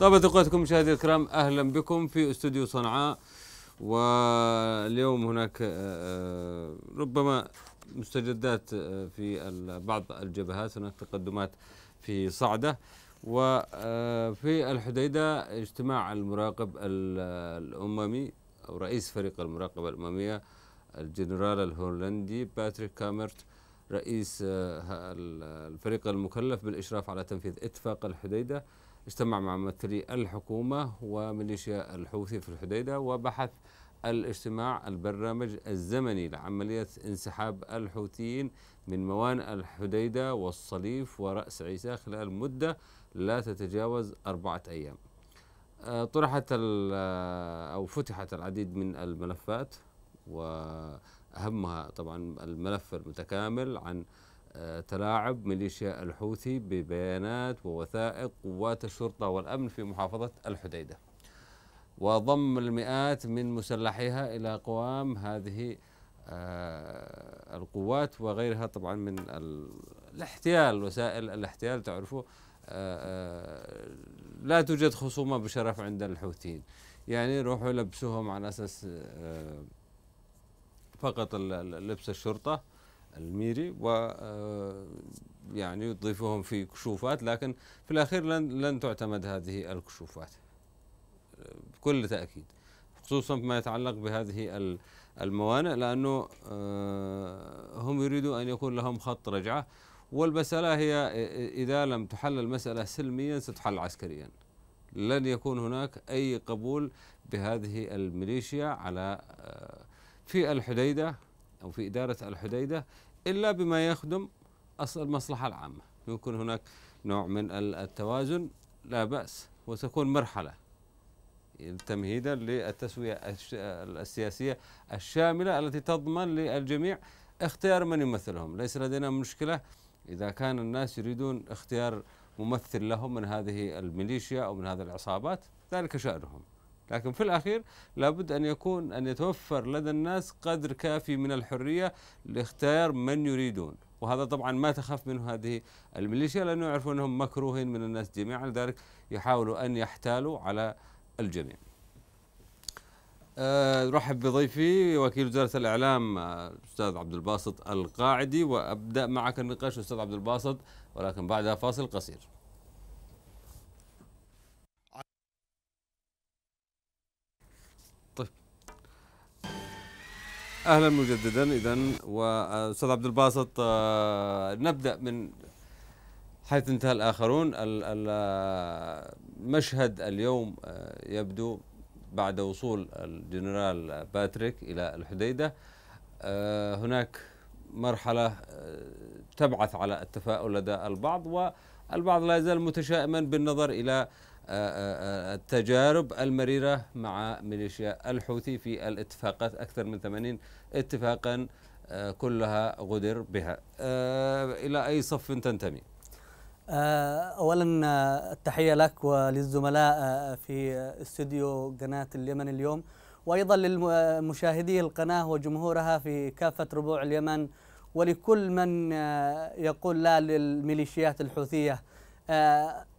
طيب اوقاتكم مشاهدي الكرام اهلا بكم في استوديو صنعاء واليوم هناك آه، آه، ربما مستجدات آه، في بعض الجبهات هناك تقدمات في صعده وفي الحديده اجتماع المراقب الاممي او رئيس فريق المراقبه الامميه الجنرال الهولندي باتريك كامرت رئيس الفريق المكلف بالاشراف على تنفيذ اتفاق الحديده اجتمع مع ممثلي الحكومة وميليشيا الحوثي في الحديدة وبحث الاجتماع البرنامج الزمني لعملية انسحاب الحوثيين من موانئ الحديدة والصليف ورأس عيسى خلال مدة لا تتجاوز أربعة أيام آه، طرحت آه، أو فتحت العديد من الملفات وأهمها طبعا الملف المتكامل عن تلاعب ميليشيا الحوثي ببيانات ووثائق قوات الشرطة والأمن في محافظة الحديدة وضم المئات من مسلحيها إلى قوام هذه آه، القوات وغيرها طبعا من الاحتيال وسائل الاحتيال تعرفوا آه، آه، لا توجد خصومة بشرف عند الحوثيين يعني يروحوا يلبسوهم على أساس فقط لبس الشرطة الميري و آه، يعني يضيفهم في كشوفات لكن في الأخير لن لن تعتمد هذه الكشوفات آه، بكل تأكيد خصوصا فيما يتعلق بهذه الموانئ لأنه آه، هم يريدوا أن يكون لهم خط رجعة والمسألة هي إذا لم تحل المسألة سلميا ستحل عسكريا لن يكون هناك أي قبول بهذه الميليشيا على في الحديدة أو في إدارة الحديدة إلا بما يخدم المصلحة العامة يكون هناك نوع من التوازن لا بأس وتكون مرحلة تمهيدا للتسوية السياسية الشاملة التي تضمن للجميع اختيار من يمثلهم ليس لدينا مشكلة إذا كان الناس يريدون اختيار ممثل لهم من هذه الميليشيا أو من هذه العصابات ذلك شأنهم لكن في الأخير لابد أن يكون أن يتوفر لدى الناس قدر كافي من الحرية لاختيار من يريدون وهذا طبعا ما تخاف منه هذه الميليشيا لأنه يعرفون أنهم مكروهين من الناس جميعا لذلك يحاولوا أن يحتالوا على الجميع آه، رحب بضيفي وكيل وزاره الاعلام آه، استاذ عبد الباسط القاعدي وابدا معك النقاش استاذ عبد الباسط ولكن بعد فاصل قصير اهلا مجددا اذا واستاذ عبد الباسط آه، نبدا من حيث انتهى الاخرون المشهد اليوم آه، يبدو بعد وصول الجنرال باتريك الى الحديده آه، هناك مرحله تبعث على التفاؤل لدى البعض والبعض لا يزال متشائما بالنظر الى التجارب المريرة مع ميليشيا الحوثي في الاتفاقات أكثر من 80 اتفاقا آه، كلها غدر بها آه، إلى أي صف تنتمي؟ آه، أولا التحية لك وللزملاء في استوديو قناة اليمن اليوم وأيضا لمشاهدي القناة وجمهورها في كافة ربوع اليمن ولكل من يقول لا للميليشيات الحوثية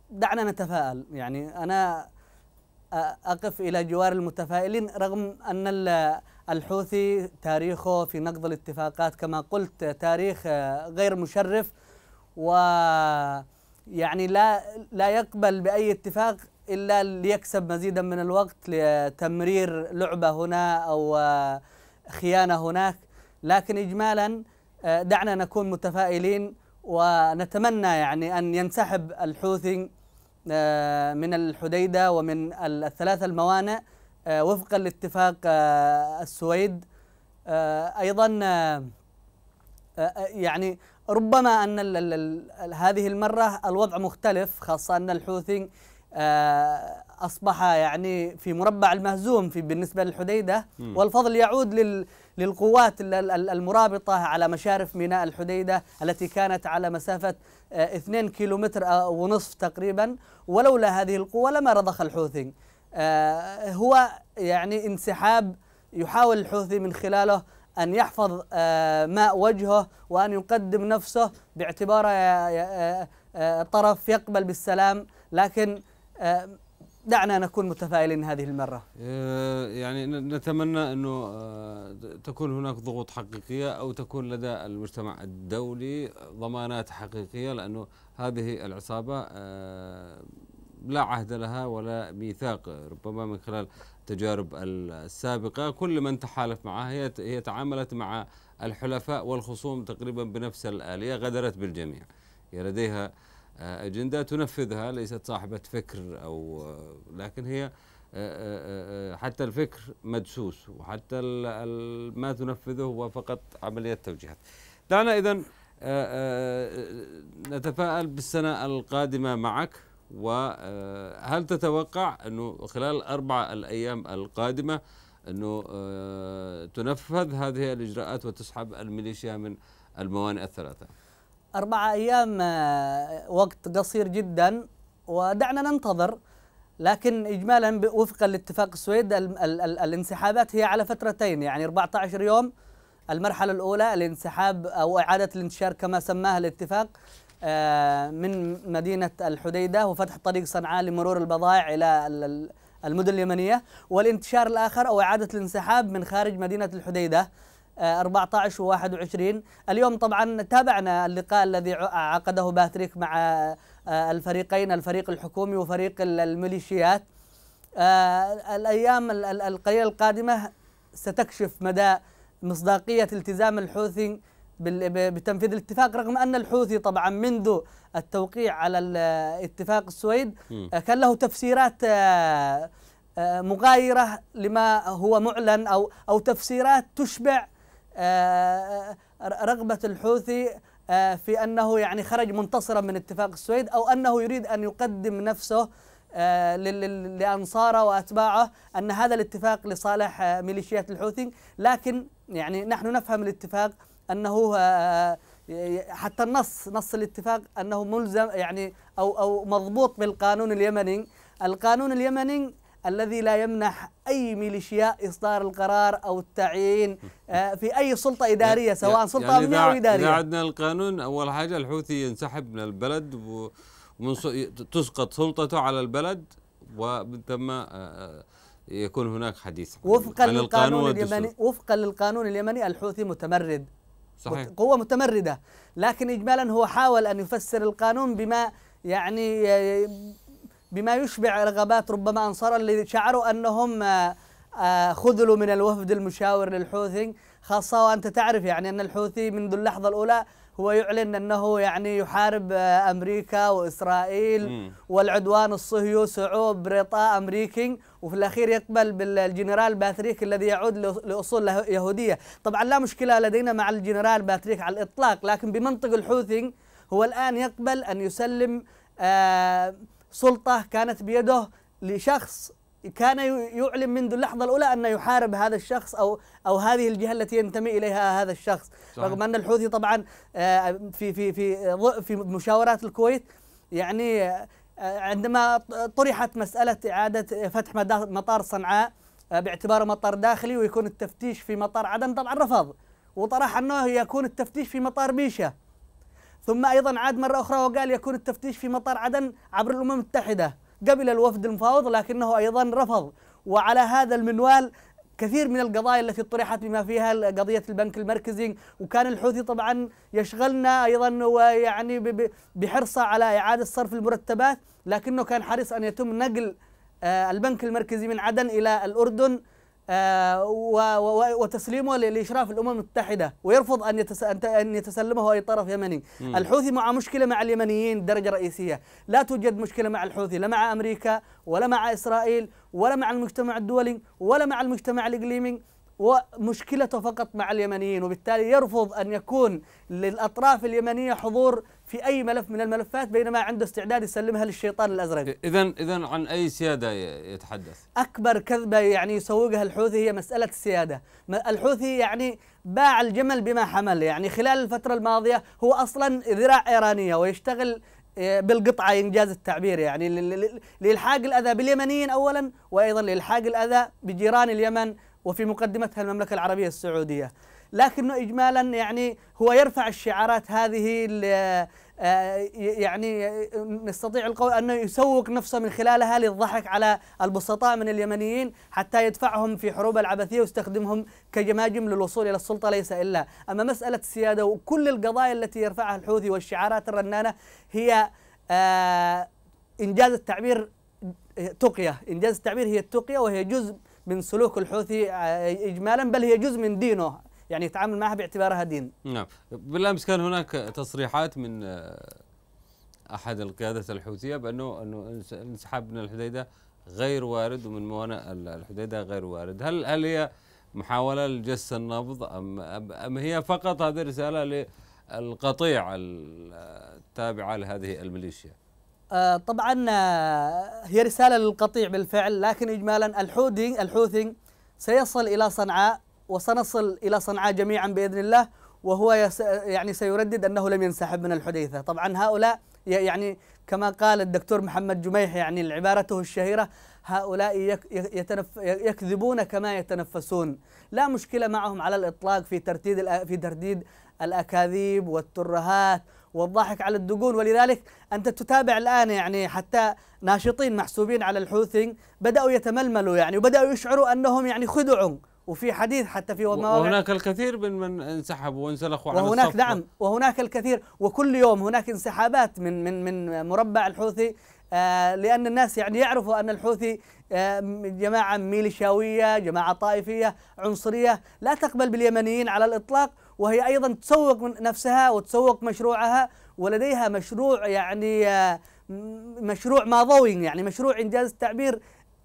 دعنا نتفائل يعني أنا أقف إلى جوار المتفائلين رغم أن الحوثي تاريخه في نقض الاتفاقات كما قلت تاريخ آه، غير مشرف و يعني لا لا يقبل باي اتفاق الا ليكسب مزيدا من الوقت لتمرير لعبه هنا او آه، خيانه هناك لكن اجمالا آه، دعنا نكون متفائلين ونتمنى يعني ان ينسحب الحوثي من الحديده ومن الثلاث الموانئ آه، وفقا لاتفاق آه، السويد آه، ايضا يعني ربما ان هذه المره الوضع مختلف خاصه ان الحوثي اصبح يعني في مربع المهزوم في بالنسبه للحديده والفضل يعود لل للقوات المرابطة على مشارف ميناء الحديدة التي كانت على مسافة 2 كيلومتر ونصف تقريبا ولولا هذه القوة لما رضخ الحوثي آه، هو يعني انسحاب يحاول الحوثي من خلاله أن يحفظ آه، ماء وجهه وأن يقدم نفسه باعتباره آه، طرف يقبل بالسلام لكن دعنا نكون متفائلين هذه المرة يعني نتمنى أنه تكون هناك ضغوط حقيقية أو تكون لدى المجتمع الدولي ضمانات حقيقية لأنه هذه العصابة لا عهد لها ولا ميثاق ربما من خلال التجارب السابقة كل من تحالف معها هي هي تعاملت مع الحلفاء والخصوم تقريبا بنفس الآلية غدرت بالجميع هي لديها آه، أجندة تنفذها ليست صاحبة فكر أو آه، لكن هي آه، حتى الفكر مدسوس وحتى ما تنفذه هو فقط عملية توجيهات دعنا إذا نتفائل بالسنة القادمة معك وهل آه، تتوقع أنه خلال الاربع الأيام القادمة أنه آه، تنفذ هذه الإجراءات وتسحب الميليشيا من الموانئ الثلاثة أربع أيام آه، وقت قصير جدا ودعنا ننتظر لكن إجمالا وفقا لاتفاق السويد الـ الـ الـ الانسحابات هي على فترتين يعني 14 يوم المرحلة الأولى الانسحاب أو إعادة الانتشار كما سماها الاتفاق آه، من مدينة الحديدة وفتح طريق صنعاء لمرور البضائع إلى المدن اليمنية والانتشار الآخر أو إعادة الانسحاب من خارج مدينة الحديدة 14 و 21 اليوم طبعا تابعنا اللقاء الذي عقده باتريك مع آه، الفريقين الفريق الحكومي وفريق الميليشيات آه، الأيام القليلة القادمة ستكشف مدى مصداقية التزام الحوثي بتنفيذ الاتفاق رغم أن الحوثي طبعا منذ التوقيع على اتفاق السويد آه، كان له تفسيرات آه، آه، مغايرة لما هو معلن أو أو تفسيرات تشبع رغبة الحوثي في أنه يعني خرج منتصرا من اتفاق السويد أو أنه يريد أن يقدم نفسه لأنصاره وأتباعه أن هذا الاتفاق لصالح ميليشيات الحوثي لكن يعني نحن نفهم الاتفاق انه آه، آه، حتى النص نص الاتفاق انه ملزم يعني او او مضبوط بالقانون اليمني القانون اليمني الذي لا يمنح اي ميليشياء اصدار القرار او التعيين آه، في اي سلطه اداريه سواء سلطه يعني امنيه او اداريه. اذا عدنا القانون اول حاجه الحوثي ينسحب من البلد ومن تسقط سلطته على البلد ومن ثم يكون هناك حديث وفقا للقانون اليمني وفقا للقانون اليمني الحوثي متمرد صحيح. قوة متمردة لكن إجمالا هو حاول أن يفسر القانون بما يعني بما يشبع رغبات ربما أنصار اللي شعروا أنهم آه، آه، خذلوا من الوفد المشاور للحوثي خاصة وأنت تعرف يعني أن الحوثي منذ اللحظة الأولى هو يعلن أنه يعني يحارب آه، أمريكا وإسرائيل م. والعدوان الصهيوني سعود بريطا أمريكي وفي الأخير يقبل بالجنرال باتريك الذي يعود لأصول يهودية طبعا لا مشكلة لدينا مع الجنرال باتريك على الإطلاق لكن بمنطق الحوثي هو الآن يقبل أن يسلم آه، سلطة كانت بيده لشخص كان يعلن منذ اللحظة الأولى أن يحارب هذا الشخص أو أو هذه الجهة التي ينتمي إليها هذا الشخص صحيح. رغم أن الحوثي طبعا آه، في في في في مشاورات الكويت يعني عندما طرحت مسألة إعادة فتح مطار صنعاء آه، باعتباره مطار داخلي ويكون التفتيش في مطار عدن طبعا رفض وطرح أنه يكون التفتيش في مطار ميشا ثم أيضا عاد مرة أخرى وقال يكون التفتيش في مطار عدن عبر الأمم المتحدة قبل الوفد المفاوض لكنه أيضا رفض وعلى هذا المنوال كثير من القضايا التي طرحت بما فيها قضية البنك المركزي وكان الحوثي طبعا يشغلنا أيضا ويعني بحرصه على إعادة صرف المرتبات لكنه كان حريص أن يتم نقل آه، البنك المركزي من عدن إلى الأردن آه، وتسليمه لاشراف الامم المتحده ويرفض ان ان يتسلمه اي طرف يمني، الحوثي مع مشكله مع اليمنيين درجه رئيسيه، لا توجد مشكله مع الحوثي لا مع امريكا ولا مع اسرائيل ولا مع المجتمع الدولي ولا مع المجتمع الاقليمي ومشكلته فقط مع اليمنيين وبالتالي يرفض أن يكون للأطراف اليمنية حضور في أي ملف من الملفات بينما عنده استعداد يسلمها للشيطان الأزرق إذا إذا عن أي سيادة يتحدث أكبر كذبة يعني يسوقها الحوثي هي مسألة السيادة الحوثي يعني باع الجمل بما حمل يعني خلال الفترة الماضية هو أصلا ذراع إيرانية ويشتغل آه، بالقطعة إنجاز التعبير يعني لإلحاق الأذى باليمنيين أولا وأيضا لإلحاق الأذى بجيران اليمن وفي مقدمتها المملكة العربية السعودية لكنه إجمالا يعني هو يرفع الشعارات هذه آه، يعني نستطيع القول أنه يسوق نفسه من خلالها للضحك على البسطاء من اليمنيين حتى يدفعهم في حروب العبثية ويستخدمهم كجماجم للوصول إلى السلطة ليس إلا أما مسألة السيادة وكل القضايا التي يرفعها الحوثي والشعارات الرنانة هي آه، إنجاز التعبير تقية إنجاز التعبير هي التقية وهي جزء من سلوك الحوثي آه، إجمالا بل هي جزء من دينه يعني يتعامل معها باعتبارها دين نعم بالأمس كان هناك تصريحات من آه، أحد القيادات الحوثية بأنه أنه الانسحاب من الحديدة غير وارد ومن موانئ الحديدة غير وارد هل هل هي محاولة لجس النبض أم, أم هي فقط هذه رسالة للقطيع آه، التابعة لهذه الميليشيا آه، طبعا آه، هي رسالة للقطيع بالفعل لكن إجمالا الحوثي الحوثي سيصل إلى صنعاء وسنصل إلى صنعاء جميعا بإذن الله وهو يعني سيردد أنه لم ينسحب من الحديثة طبعا هؤلاء يعني كما قال الدكتور محمد جميح يعني عبارته الشهيرة هؤلاء يتنف يكذبون كما يتنفسون لا مشكلة معهم على الإطلاق في ترديد في ترديد الأكاذيب والترهات والضحك على الدقون ولذلك أنت تتابع الآن يعني حتى ناشطين محسوبين على الحوثي بدأوا يتململوا يعني وبدأوا يشعروا أنهم يعني خدعوا وفي حديث حتى في مواقع وهناك الكثير من من انسحبوا وانسلخوا عن وهناك نعم وهناك الكثير وكل يوم هناك انسحابات من من من مربع الحوثي آه لأن الناس يعني يعرفوا أن الحوثي آه جماعة ميليشياوية جماعة طائفية عنصرية لا تقبل باليمنيين على الإطلاق وهي أيضا تسوق من نفسها وتسوق مشروعها ولديها مشروع يعني آه، مشروع ماضوي يعني مشروع إنجاز التعبير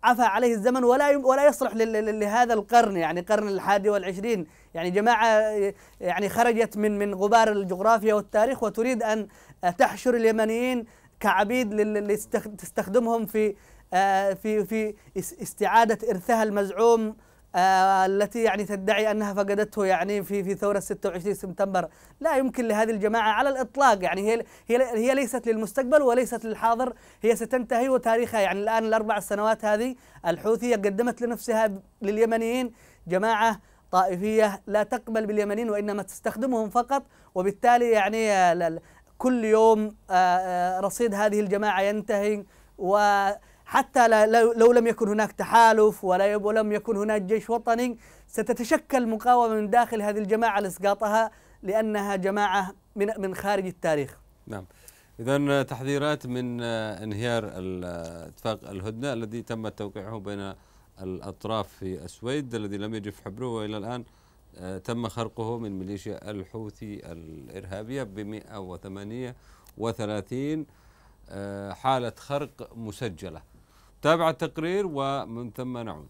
عفى عليه الزمن ولا ولا يصلح لهذا القرن يعني قرن الحادي والعشرين يعني جماعة آه، يعني خرجت من من غبار الجغرافيا والتاريخ وتريد أن آه، تحشر اليمنيين كعبيد تستخدمهم في في في استعادة إرثها المزعوم آه، التي يعني تدعي انها فقدته يعني في في ثوره 26 سبتمبر، لا يمكن لهذه الجماعه على الاطلاق يعني هي هي هي ليست للمستقبل وليست للحاضر، هي ستنتهي وتاريخها يعني الان الاربع سنوات هذه الحوثيه قدمت لنفسها لليمنيين جماعه طائفيه لا تقبل باليمنيين وانما تستخدمهم فقط وبالتالي يعني كل يوم آه، آه، رصيد هذه الجماعه ينتهي و حتى لو لم يكن هناك تحالف ولا ولم يكن هناك جيش وطني ستتشكل مقاومة من داخل هذه الجماعة لإسقاطها لأنها جماعة من من خارج التاريخ نعم إذا تحذيرات من آه، انهيار آه، اتفاق الهدنة الذي تم توقيعه بين الأطراف في السويد الذي لم يجف حبره وإلى الآن آه، تم خرقه من ميليشيا الحوثي الإرهابية ب 138 حالة خرق مسجلة تابع التقرير ومن ثم نعود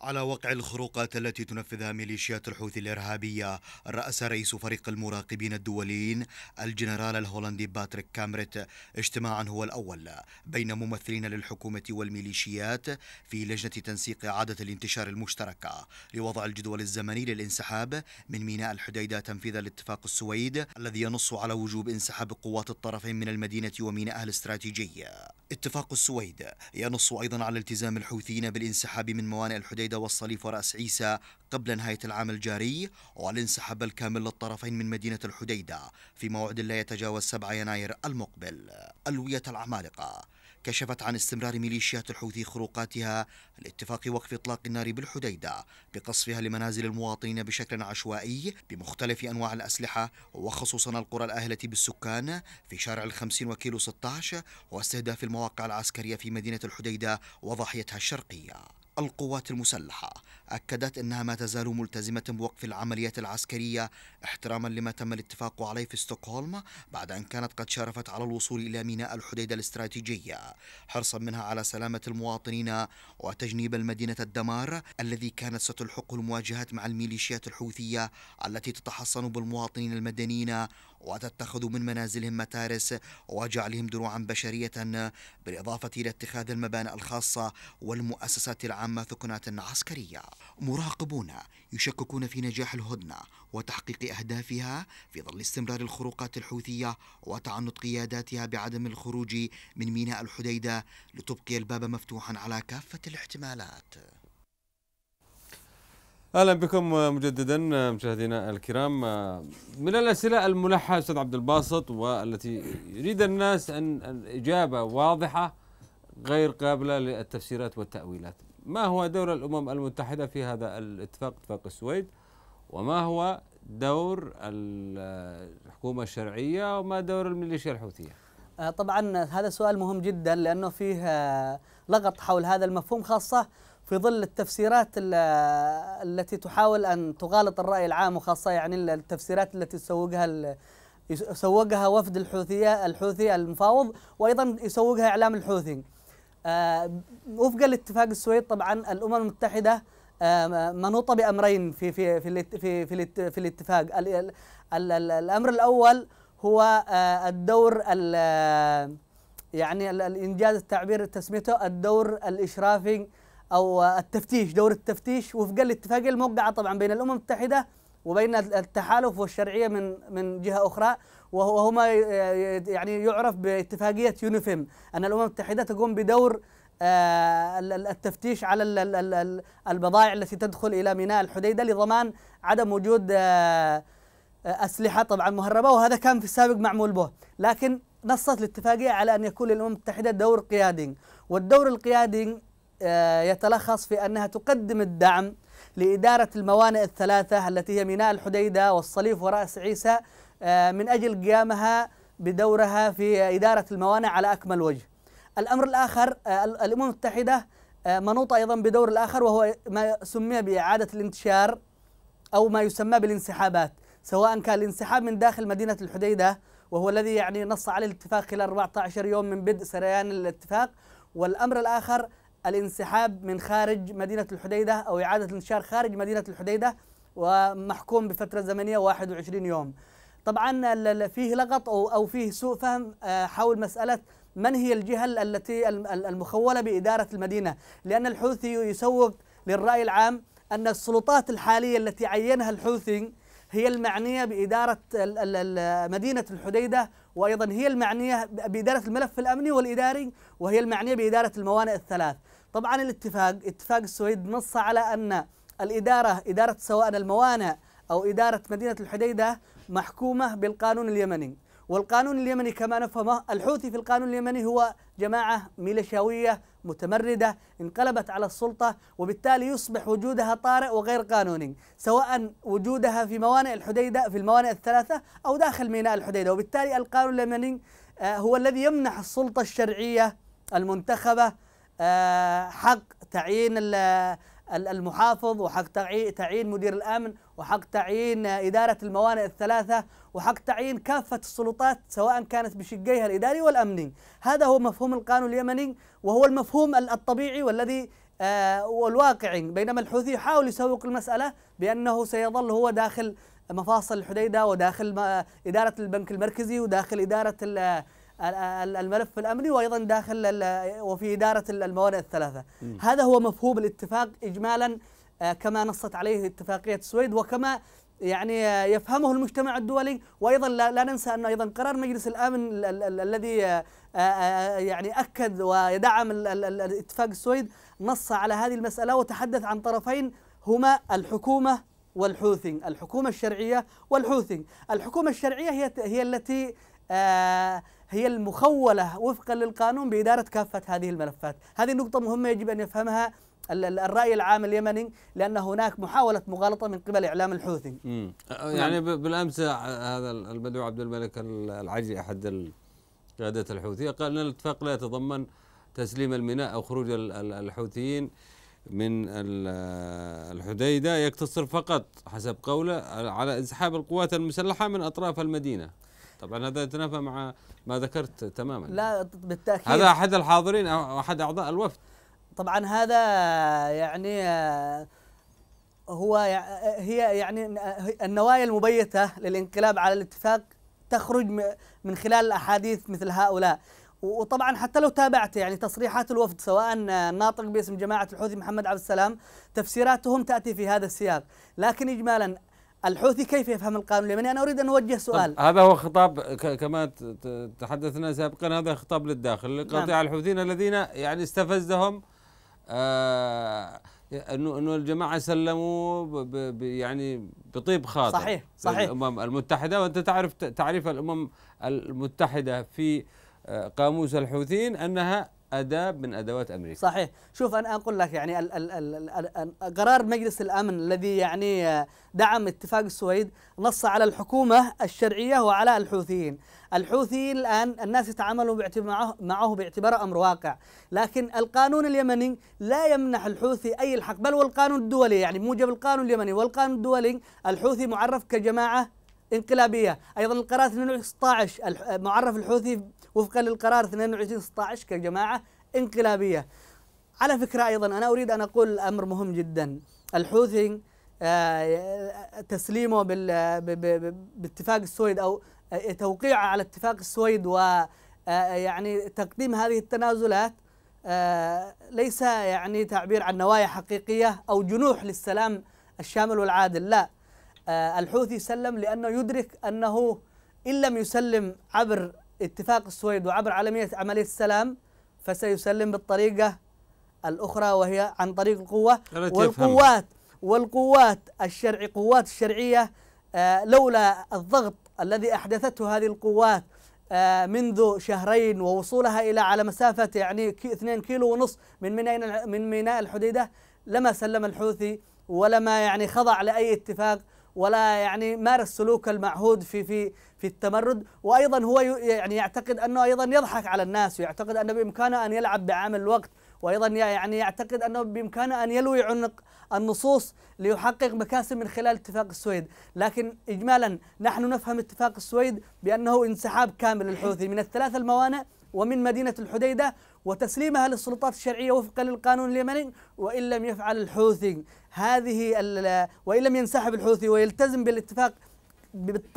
على وقع الخروقات التي تنفذها ميليشيات الحوثي الإرهابية رأس رئيس فريق المراقبين الدوليين الجنرال الهولندي باتريك كامريت اجتماعا هو الأول بين ممثلين للحكومة والميليشيات في لجنة تنسيق إعادة الانتشار المشتركة لوضع الجدول الزمني للانسحاب من ميناء الحديدة تنفيذا لاتفاق السويد الذي ينص على وجوب انسحاب قوات الطرفين من المدينة ومينائها الاستراتيجي اتفاق السويد ينص أيضا على التزام الحوثيين بالانسحاب من موانئ الحديدة والصليف ورأس عيسى قبل نهاية العام الجاري والانسحاب الكامل للطرفين من مدينة الحديدة في موعد لا يتجاوز 7 يناير المقبل ألوية العمالقة كشفت عن استمرار ميليشيات الحوثي خروقاتها لاتفاق وقف اطلاق النار بالحديده بقصفها لمنازل المواطنين بشكل عشوائي بمختلف انواع الاسلحه وخصوصا القرى الاهله بالسكان في شارع الخمسين وكيلو 16 واستهداف المواقع العسكريه في مدينه الحديده وضاحيتها الشرقيه. القوات المسلحه أكدت أنها ما تزال ملتزمة بوقف العمليات العسكرية احتراما لما تم الاتفاق عليه في ستوكهولم بعد أن كانت قد شارفت على الوصول إلى ميناء الحديدة الاستراتيجية حرصا منها على سلامة المواطنين وتجنيب المدينة الدمار الذي كانت ستلحق المواجهات مع الميليشيات الحوثية التي تتحصن بالمواطنين المدنيين وتتخذ من منازلهم متارس وجعلهم دروعا بشرية بالإضافة إلى اتخاذ المبانئ الخاصة والمؤسسات العامة ثكنات عسكرية مراقبون يشككون في نجاح الهدنة وتحقيق أهدافها في ظل استمرار الخروقات الحوثية وتعنت قياداتها بعدم الخروج من ميناء الحديدة لتبقي الباب مفتوحا على كافة الاحتمالات اهلا بكم مجددا مشاهدينا الكرام من الاسئله الملحه استاذ عبد الباسط والتي يريد الناس ان اجابه واضحه غير قابله للتفسيرات والتاويلات ما هو دور الأمم المتحدة في هذا الاتفاق اتفاق السويد وما هو دور الحكومة الشرعية وما دور الميليشيا الحوثية آه، طبعا هذا سؤال مهم جدا لأنه فيه آه، لغط حول هذا المفهوم خاصة في ظل التفسيرات التي تحاول أن تغالط الرأي العام وخاصة يعني التفسيرات التي تسوقها يسوقها وفد الحوثية الحوثي المفاوض وأيضا يسوقها إعلام الحوثي وفقا آه، لاتفاق السويد طبعا الامم المتحده آه، منوطه بامرين في في في في في, في الاتفاق الامر الاول هو آه، الدور يعني الانجاز التعبير تسميته الدور الاشرافي او التفتيش دور التفتيش وفقا الاتفاق الموقعه طبعا بين الامم المتحده وبين التحالف والشرعيه من من جهه اخرى وهما يعني يعرف باتفاقية يونيفيم أن الأمم المتحدة تقوم بدور آه، التفتيش على البضائع التي تدخل إلى ميناء الحديدة لضمان عدم وجود آه، آه، أسلحة طبعا مهربة وهذا كان في السابق معمول به لكن نصت الاتفاقية على أن يكون للأمم المتحدة دور قيادي والدور القيادي يتلخص في أنها تقدم الدعم لإدارة الموانئ الثلاثة التي هي ميناء الحديدة والصليف ورأس عيسى آه، من أجل قيامها بدورها في إدارة الموانع على أكمل وجه الأمر الآخر آه، الأمم المتحدة آه، منوطة أيضا بدور الآخر وهو ما سمي بإعادة الانتشار أو ما يسمى بالانسحابات سواء كان الانسحاب من داخل مدينة الحديدة وهو الذي يعني نص عليه الاتفاق خلال 14 يوم من بدء سريان الاتفاق والأمر الآخر الانسحاب من خارج مدينة الحديدة أو إعادة الانتشار خارج مدينة الحديدة ومحكوم بفترة زمنية 21 يوم طبعا فيه لغط أو فيه سوء فهم آه، حول مسألة من هي الجهة التي المخولة بإدارة المدينة لأن الحوثي يسوق للرأي العام أن السلطات الحالية التي عينها الحوثي هي المعنية بإدارة مدينة الحديدة وأيضا هي المعنية بإدارة الملف الأمني والإداري وهي المعنية بإدارة الموانئ الثلاث طبعا الاتفاق اتفاق السويد نص على أن الإدارة إدارة سواء الموانئ أو إدارة مدينة الحديدة محكومة بالقانون اليمني والقانون اليمني كما نفهمه الحوثي في القانون اليمني هو جماعة ميليشياوية متمردة انقلبت على السلطة وبالتالي يصبح وجودها طارئ وغير قانوني سواء وجودها في موانئ الحديدة في الموانئ الثلاثة أو داخل ميناء الحديدة وبالتالي القانون اليمني آه، هو الذي يمنح السلطة الشرعية المنتخبة آه، حق تعيين المحافظ وحق تعيين مدير الامن وحق تعيين اداره الموانئ الثلاثه وحق تعيين كافه السلطات سواء كانت بشقيها الاداري والامني هذا هو مفهوم القانون اليمني وهو المفهوم الطبيعي والذي آه، والواقعي بينما الحوثي يحاول يسوق المساله بانه سيظل هو داخل مفاصل الحديده وداخل اداره البنك المركزي وداخل اداره الملف الامني وايضا داخل وفي اداره الموانئ الثلاثه م. هذا هو مفهوم الاتفاق اجمالا آه، كما نصت عليه اتفاقيه السويد وكما يعني آه، يفهمه المجتمع الدولي وايضا لا ننسى انه ايضا قرار مجلس الامن الذي آه، يعني اكد ويدعم الاتفاق السويد نص على هذه المساله وتحدث عن طرفين هما الحكومه والحوثي الحكومه الشرعيه والحوثي الحكومه الشرعيه هي هي التي هي المخولة وفقا للقانون بإدارة كافة هذه الملفات هذه نقطة مهمة يجب أن يفهمها الرأي العام اليمني لأن هناك محاولة مغالطة من قبل إعلام الحوثي أه، نعم. يعني بالأمس هذا البدو عبد الملك العجلي أحد قادة الحوثية قال أن الاتفاق لا يتضمن تسليم الميناء أو خروج الحوثيين من الحديدة يقتصر فقط حسب قوله على انسحاب القوات المسلحة من أطراف المدينة طبعا هذا يتنافى مع ما ذكرت تماما لا بالتاكيد هذا احد الحاضرين او احد اعضاء الوفد طبعا هذا يعني آه، هو هي يعني آه، النوايا المبيته للانقلاب على الاتفاق تخرج من خلال الاحاديث مثل هؤلاء وطبعا حتى لو تابعت يعني تصريحات الوفد سواء الناطق باسم جماعه الحوثي محمد عبد السلام تفسيراتهم تاتي في هذا السياق لكن اجمالا الحوثي كيف يفهم القانون اليمني أنا أريد أن أوجه طيب، سؤال هذا هو خطاب كما تحدثنا سابقا هذا خطاب للداخل لقطاع نعم. الحوثيين الذين يعني استفزهم آه انه انه الجماعه سلموا ب ب يعني بطيب خاطر صحيح صحيح الامم المتحده وانت تعرف تعريف الامم المتحده في آه، قاموس الحوثيين انها أداة من أدوات أمريكا صحيح شوف أنا أقول لك يعني ال ال ال ال قرار مجلس الأمن الذي يعني دعم اتفاق السويد نص على الحكومة الشرعية وعلى الحوثيين الحوثيين الآن الناس يتعاملوا معه باعتباره أمر واقع لكن القانون اليمني لا يمنح الحوثي أي الحق بل والقانون الدولي يعني موجب القانون اليمني والقانون الدولي الحوثي معرف كجماعة انقلابية أيضا القرار 2016 معرف الحوثي وفقا للقرار 2216 كجماعة انقلابية على فكرة أيضا أنا أريد أن أقول أمر مهم جدا الحوثي آه، تسليمه باتفاق السويد أو آه، توقيعه على اتفاق السويد و آه، يعني تقديم هذه التنازلات ليس يعني تعبير عن نوايا حقيقية أو جنوح للسلام الشامل والعادل لا الحوثي سلم لأنه يدرك أنه إن لم يسلم عبر اتفاق السويد وعبر عملية عملية السلام فسيسلم بالطريقة الأخرى وهي عن طريق القوة والقوات والقوات الشرعي قوات الشرعية آه، لولا الضغط الذي أحدثته هذه القوات آه، منذ شهرين ووصولها إلى على مسافة يعني 2 كيلو ونص من ميناء من ميناء الحديدة لما سلم الحوثي ولما يعني خضع لأي اتفاق ولا يعني مارس سلوك المعهود في في في التمرد وايضا هو يعني يعتقد انه ايضا يضحك على الناس ويعتقد انه بامكانه ان يلعب بعامل الوقت وايضا يعني يعتقد انه بامكانه ان يلوي عنق النصوص ليحقق مكاسب من خلال اتفاق السويد، لكن اجمالا نحن نفهم اتفاق السويد بانه انسحاب كامل الحوثي من الثلاث الموانئ ومن مدينه الحديده وتسليمها للسلطات الشرعيه وفقا للقانون اليمني وان لم يفعل الحوثي هذه وان لم ينسحب الحوثي ويلتزم بالاتفاق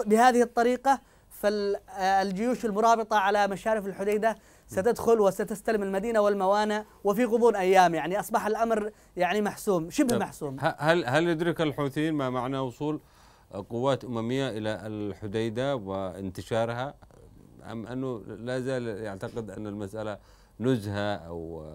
بهذه الطريقة فالجيوش المرابطة على مشارف الحديدة ستدخل وستستلم المدينة والموانئ وفي غضون أيام يعني أصبح الأمر يعني محسوم شبه محسوم هل هل يدرك الحوثيين ما معنى وصول قوات أممية إلى الحديدة وانتشارها أم أنه لا زال يعتقد أن المسألة نزهة أو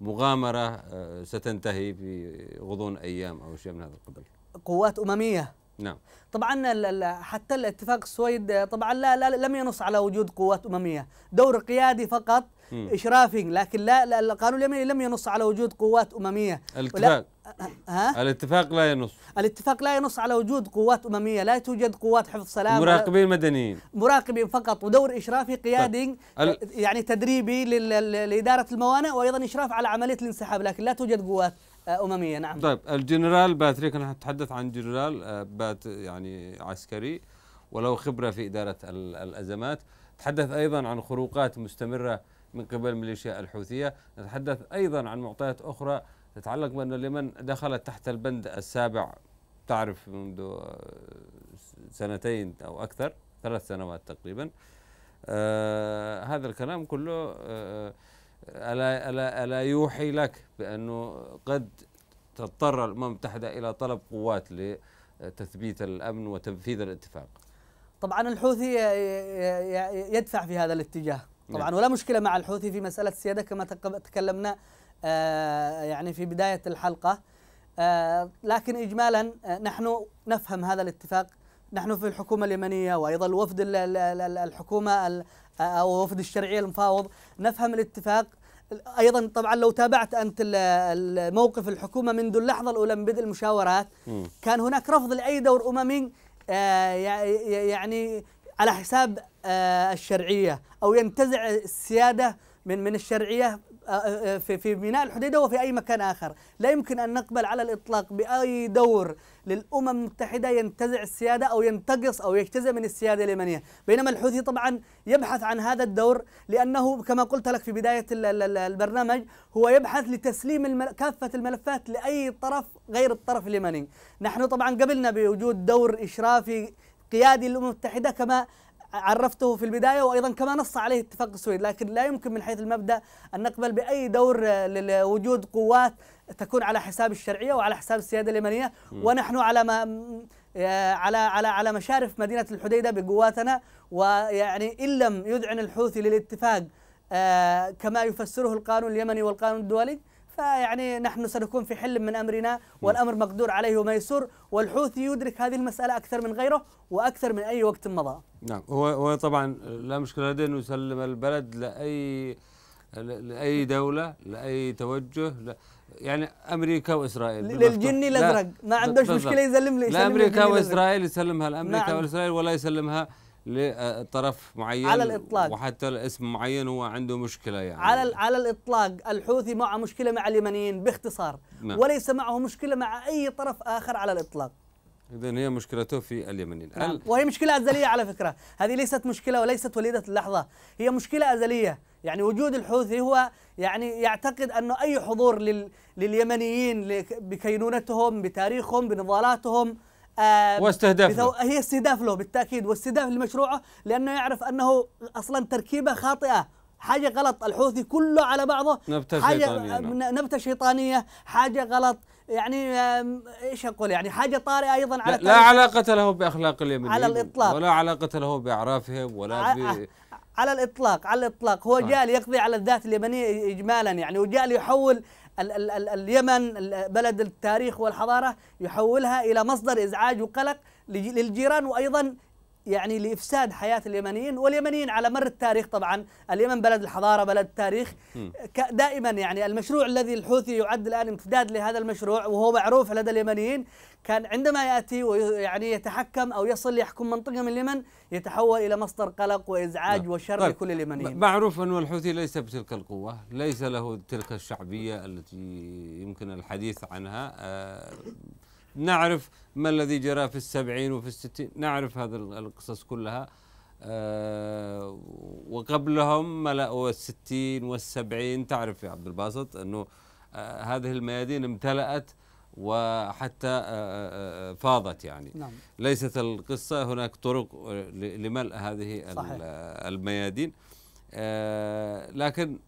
مغامرة آه، ستنتهي في غضون أيام أو شيء من هذا القبيل قوات أممية نعم طبعا حتى الاتفاق السويد طبعا لا, لا لم ينص على وجود قوات امميه، دور قيادي فقط اشرافي لكن لا, لا القانون اليمني لم ينص على وجود قوات امميه الاتفاق أه؟ ها؟ الاتفاق لا ينص الاتفاق لا ينص على وجود قوات امميه، لا توجد قوات حفظ سلام مراقبين مدنيين مراقبين فقط ودور اشرافي طيب. قيادي ال... يعني تدريبي لاداره الموانئ وايضا اشراف على عمليه الانسحاب لكن لا توجد قوات آه، أممية نعم طيب الجنرال باتريك نحن نتحدث عن جنرال آه، بات يعني عسكري وله خبرة في إدارة الأزمات تحدث أيضا عن خروقات مستمرة من قبل ميليشيا الحوثية نتحدث أيضا عن معطيات أخرى تتعلق بأن اليمن دخلت تحت البند السابع تعرف منذ آه، سنتين أو أكثر ثلاث سنوات تقريبا آه هذا الكلام كله آه ألا, ألا, ألا يوحي لك بأنه قد تضطر الأمم المتحدة إلى طلب قوات لتثبيت الأمن وتنفيذ الاتفاق طبعا الحوثي يدفع في هذا الاتجاه طبعا نعم. ولا مشكلة مع الحوثي في مسألة السيادة كما تكلمنا آه، يعني في بداية الحلقة آه، لكن إجمالا آه، نحن نفهم هذا الاتفاق نحن في الحكومة اليمنية وأيضا الوفد الحكومة او وفد الشرعيه المفاوض نفهم الاتفاق ايضا طبعا لو تابعت انت موقف الحكومه منذ اللحظه الاولى من بدء المشاورات كان هناك رفض لاي دور اممي آه، يعني على حساب آه، الشرعيه او ينتزع السياده من من الشرعيه آه، آه، آه، في في ميناء الحديدة وفي أي مكان آخر لا يمكن أن نقبل على الإطلاق بأي دور للأمم المتحدة ينتزع السيادة أو ينتقص أو يجتزئ من السيادة اليمنية بينما الحوثي طبعا يبحث عن هذا الدور لأنه كما قلت لك في بداية البرنامج هو يبحث لتسليم كافة الملفات لأي طرف غير الطرف اليمني نحن طبعا قبلنا بوجود دور إشرافي قيادي للأمم المتحدة كما عرفته في البدايه وايضا كما نص عليه اتفاق السويد لكن لا يمكن من حيث المبدا ان نقبل باي دور لوجود قوات تكون على حساب الشرعيه وعلى حساب السياده اليمنيه ونحن على ما آه، على على على مشارف مدينه الحديده بقواتنا ويعني ان لم يدعن الحوثي للاتفاق آه، كما يفسره القانون اليمني والقانون الدولي فيعني نحن سنكون في حل من أمرنا والأمر مقدور عليه وميسور والحوثي يدرك هذه المسألة أكثر من غيره وأكثر من أي وقت مضى نعم هو, هو طبعا لا مشكلة لديه أنه يسلم البلد لأي لأي دولة لأي توجه لا يعني أمريكا وإسرائيل للجني الأزرق ما عندوش مشكلة يسلم لي لا أمريكا وإسرائيل يسلمها لأمريكا وإسرائيل ولا يسلمها لطرف معين على الاطلاق وحتى الاسم معين هو عنده مشكله يعني على على الاطلاق الحوثي معه مشكله مع اليمنيين باختصار نعم. وليس معه مشكله مع اي طرف اخر على الاطلاق اذا هي مشكلته في اليمنيين نعم. وهي مشكله ازليه على فكره هذه ليست مشكله وليست وليده اللحظه هي مشكله ازليه يعني وجود الحوثي هو يعني يعتقد انه اي حضور لل... لليمنيين بكينونتهم بتاريخهم بنضالاتهم آه، واستهداف له. هي استهداف له بالتاكيد واستهداف لمشروعه لانه يعرف انه اصلا تركيبه خاطئه حاجة غلط الحوثي كله على بعضه نبتة حاجة شيطانية نعم. نبتة شيطانية حاجة غلط يعني ايش اقول يعني حاجة طارئة ايضا على لا, لا علاقة له باخلاق اليمنيين على الاطلاق ولا علاقة له باعرافهم ولا ب... على الاطلاق على الاطلاق هو جاء ليقضي على الذات اليمنيه اجمالا يعني وجاء ليحول ال ال ال اليمن بلد التاريخ والحضارة يحولها إلى مصدر إزعاج وقلق للجيران وأيضا يعني لإفساد حياة اليمنيين واليمنيين على مر التاريخ طبعا اليمن بلد الحضارة بلد التاريخ دائما يعني المشروع الذي الحوثي يعد الآن امتداد لهذا المشروع وهو معروف لدى اليمنيين كان عندما ياتي ويعني يتحكم او يصل يحكم منطقه من اليمن يتحول الى مصدر قلق وازعاج لا. نعم. وشر طيب. لكل اليمنيين. معروف ان الحوثي ليس بتلك القوه، ليس له تلك الشعبيه التي يمكن الحديث عنها. آه نعرف ما الذي جرى في السبعين وفي الستين، نعرف هذا القصص كلها. آه وقبلهم ملأوا الستين والسبعين تعرف يا عبد الباسط أنه آه هذه الميادين امتلأت وحتى آه، آه، آه، فاضت يعني نعم. ليست القصة هناك طرق لملء هذه صحيح. الميادين لكن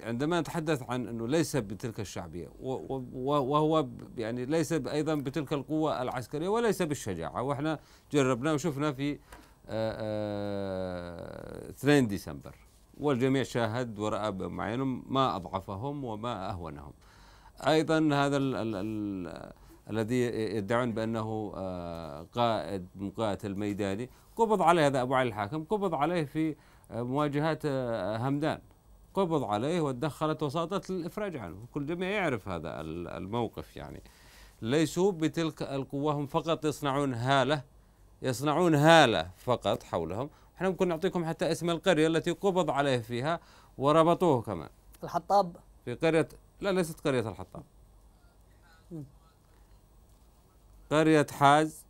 عندما نتحدث عن أنه ليس بتلك الشعبية وهو يعني ليس أيضا بتلك القوة العسكرية وليس بالشجاعة وإحنا جربناه وشفنا في 2 ديسمبر والجميع شاهد ورأى بمعينهم ما أضعفهم وما أهونهم ايضا هذا الـ الـ الـ الذي يدعون بانه آه، قائد مقاتل ميداني قبض عليه هذا ابو علي الحاكم قبض عليه في آه، مواجهات آه، همدان قبض عليه وتدخلت وساطة الإفراج عنه كل جميع يعرف هذا الموقف يعني ليسوا بتلك القوة هم فقط يصنعون هالة يصنعون هالة فقط حولهم احنا ممكن نعطيكم حتى اسم القرية التي قبض عليه فيها وربطوه كمان الحطاب في قرية لا ليست قرية الحطاب قرية حاز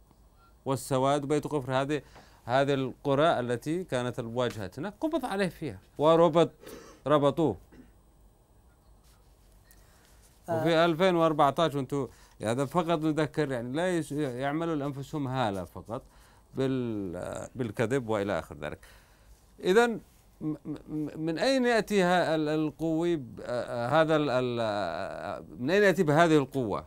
والسواد وبيت قفر هذه هذه القرى التي كانت مواجهتنا قبض عليه فيها وربط ربطوه وفي 2014 آه. وانتم هذا فقط نذكر يعني لا يعملوا لانفسهم هاله فقط بالكذب والى اخر ذلك. اذا من اين ياتي القوي هذا من اين ياتي بهذه القوه؟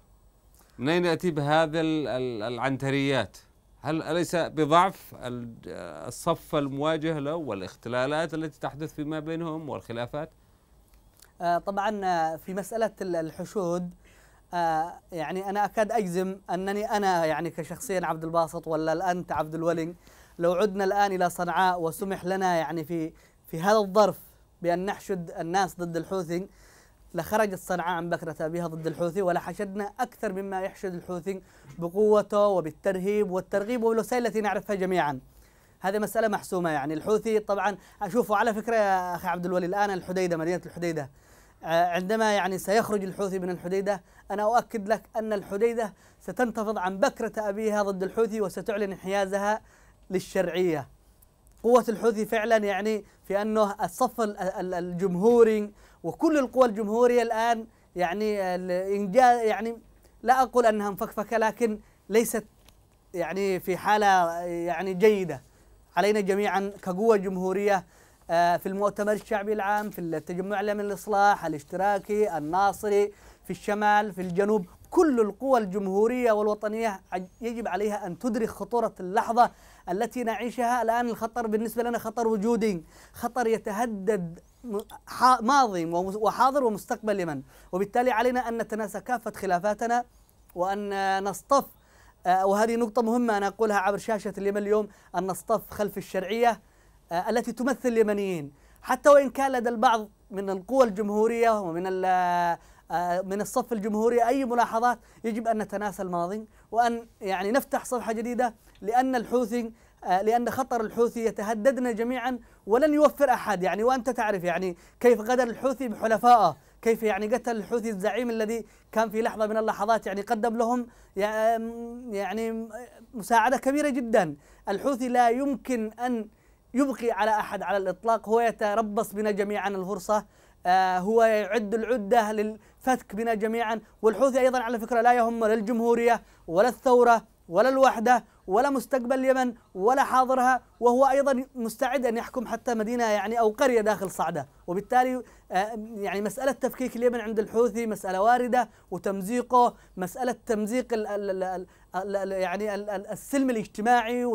من اين ياتي بهذا العنتريات؟ هل اليس بضعف الصف المواجه له والاختلالات التي تحدث فيما بينهم والخلافات؟ طبعا في مساله الحشود يعني انا اكاد اجزم انني انا يعني كشخصيا عبد الباسط ولا الانت عبد الولي لو عدنا الان الى صنعاء وسمح لنا يعني في في هذا الظرف بأن نحشد الناس ضد الحوثي لخرجت صنعاء عن بكرة أبيها ضد الحوثي ولحشدنا أكثر مما يحشد الحوثي بقوته وبالترهيب والترغيب والوسائل التي نعرفها جميعا هذه مسألة محسومة يعني الحوثي طبعا أشوفه على فكرة يا أخي عبد الولي الآن الحديدة مدينة الحديدة آه، عندما يعني سيخرج الحوثي من الحديدة أنا أؤكد لك أن الحديدة ستنتفض عن بكرة أبيها ضد الحوثي وستعلن انحيازها للشرعية قوة الحوثي فعلا يعني في أنه الصف الجمهوري وكل القوى الجمهورية الآن يعني الإنجاز يعني لا أقول أنها مفكفكة لكن ليست يعني في حالة يعني جيدة علينا جميعا كقوة جمهورية آه، في المؤتمر الشعبي العام في التجمع الأمن الإصلاح الاشتراكي الناصري في الشمال في الجنوب كل القوى الجمهورية والوطنية يجب عليها أن تدرك خطورة اللحظة التي نعيشها الآن الخطر بالنسبة لنا خطر وجودي خطر يتهدد ماضي وحاضر ومستقبل لمن وبالتالي علينا أن نتناسى كافة خلافاتنا وأن نصطف آه، وهذه نقطة مهمة أنا أقولها عبر شاشة اليمن اليوم أن نصطف خلف الشرعية آه، التي تمثل اليمنيين حتى وإن كان لدى البعض من القوى الجمهورية ومن آه، من الصف الجمهوري أي ملاحظات يجب أن نتناسى الماضي وأن يعني نفتح صفحة جديدة لأن الحوثي آه، لأن خطر الحوثي يتهددنا جميعا ولن يوفر أحد يعني وأنت تعرف يعني كيف غدر الحوثي بحلفائه كيف يعني قتل الحوثي الزعيم الذي كان في لحظة من اللحظات يعني قدم لهم يعني مساعدة كبيرة جدا الحوثي لا يمكن أن يبقي على أحد على الإطلاق هو يتربص بنا جميعا الفرصة آه، هو يعد العدة للفتك بنا جميعا والحوثي أيضا على فكرة لا يهم لا الجمهورية ولا الثورة ولا الوحدة ولا مستقبل اليمن ولا حاضرها وهو أيضا مستعد أن يحكم حتى مدينة يعني أو قرية داخل صعدة وبالتالي آه، يعني مسألة تفكيك اليمن عند الحوثي مسألة واردة وتمزيقه مسألة تمزيق الـ الـ الـ الـ يعني السلم الاجتماعي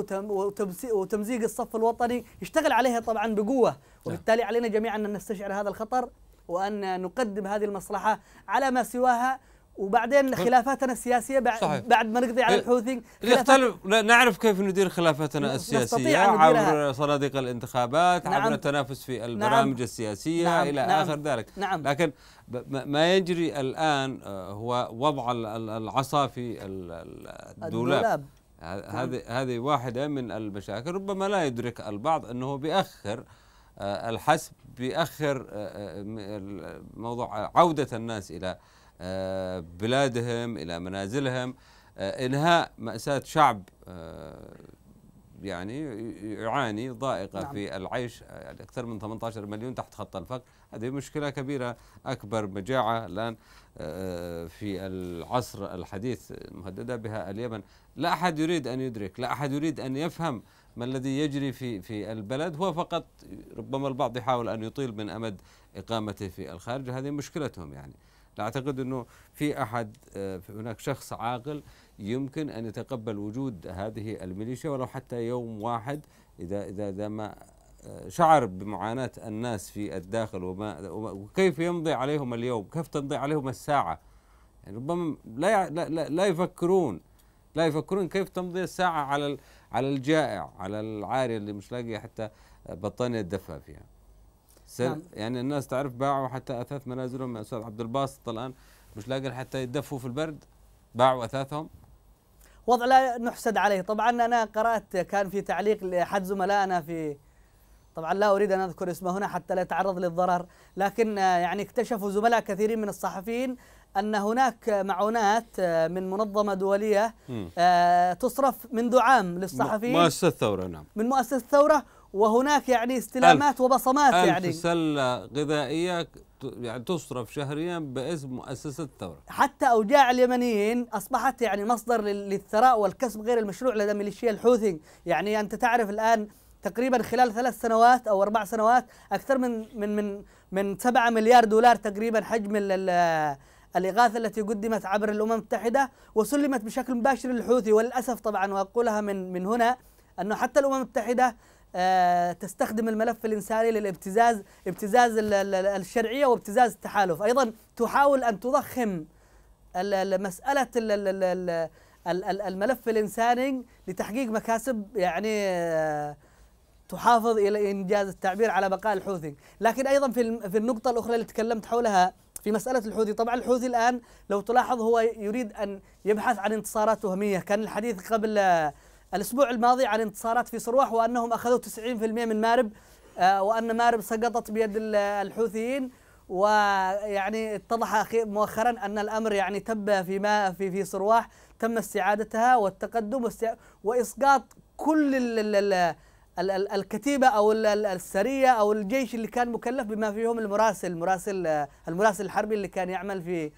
وتمزيق الصف الوطني يشتغل عليها طبعا بقوة نعم. وبالتالي علينا جميعا أن نستشعر هذا الخطر وأن نقدم هذه المصلحة على ما سواها وبعدين خلافاتنا السياسيه بعد صحيح. بعد ما نقضي على إيه، الحوثي نختلف نعرف كيف ندير خلافاتنا السياسيه عبر صناديق الانتخابات نعم. عبر التنافس في نعم. البرامج نعم. السياسيه نعم. الى نعم. اخر ذلك نعم. لكن ما يجري الان آه، هو وضع العصا في الدولاب, الدولاب. نعم. هذه هذه واحده من المشاكل ربما لا يدرك البعض انه بيأخر آه، الحسب بيأخر آه، موضوع عوده الناس الى آه، بلادهم إلى منازلهم آه، إنهاء مأساة شعب آه، يعني يعاني ضائقة نعم. في العيش يعني أكثر من 18 مليون تحت خط الفقر هذه مشكلة كبيرة أكبر مجاعة الآن في العصر الحديث مهددة بها اليمن لا أحد يريد أن يدرك لا أحد يريد أن يفهم ما الذي يجري في في البلد هو فقط ربما البعض يحاول أن يطيل من أمد إقامته في الخارج هذه مشكلتهم يعني لا أعتقد أنه في أحد آه، هناك شخص عاقل يمكن أن يتقبل وجود هذه الميليشيا ولو حتى يوم واحد إذا إذا, إذا ما آه، شعر بمعاناة الناس في الداخل وما وكيف يمضي عليهم اليوم كيف تمضي عليهم الساعة يعني ربما لا, لا, لا, لا يفكرون لا يفكرون كيف تمضي الساعة على على الجائع على العاري اللي مش لاقي حتى آه، بطانية دفى يعني. فيها سر نعم. يعني الناس تعرف باعوا حتى اثاث منازلهم يا يعني استاذ عبد الباسط الان مش لاقي حتى يدفوا في البرد باعوا اثاثهم وضع لا نحسد عليه طبعا انا قرات كان في تعليق لاحد زملائنا في طبعا لا اريد ان اذكر اسمه هنا حتى لا يتعرض للضرر لكن يعني اكتشفوا زملاء كثيرين من الصحفيين ان هناك معونات من منظمه دوليه آه، تصرف منذ عام للصحفيين مؤسسه الثوره نعم من مؤسسه الثوره وهناك يعني استلامات وبصمات ألف يعني سله غذائيه يعني تصرف شهريا باسم مؤسسه الثوره حتى اوجاع اليمنيين اصبحت يعني مصدر للثراء والكسب غير المشروع لدى ميليشيا الحوثي يعني انت تعرف الان تقريبا خلال ثلاث سنوات او اربع سنوات اكثر من من من من 7 مليار دولار تقريبا حجم الإغاثة التي قدمت عبر الأمم المتحدة وسلمت بشكل مباشر للحوثي وللأسف طبعا وأقولها من من هنا أنه حتى الأمم المتحدة آه، تستخدم الملف الإنساني للابتزاز ابتزاز الشرعية وابتزاز التحالف أيضا تحاول أن تضخم مسألة الملف الإنساني لتحقيق مكاسب يعني آه، تحافظ إلى إنجاز التعبير على بقاء الحوثي لكن أيضا في النقطة الأخرى اللي تكلمت حولها في مسألة الحوثي طبعا الحوثي الآن لو تلاحظ هو يريد أن يبحث عن انتصارات وهمية كان الحديث قبل آه، الأسبوع الماضي عن انتصارات في صرواح وأنهم أخذوا 90% من مارب آه، وأن مارب سقطت بيد الحوثيين ويعني اتضح مؤخرا أن الأمر يعني تب في ما في في صرواح تم استعادتها والتقدم وإسقاط كل الكتيبة أو السرية أو الجيش اللي كان مكلف بما فيهم المراسل المراسل آه، المراسل الحربي اللي كان يعمل في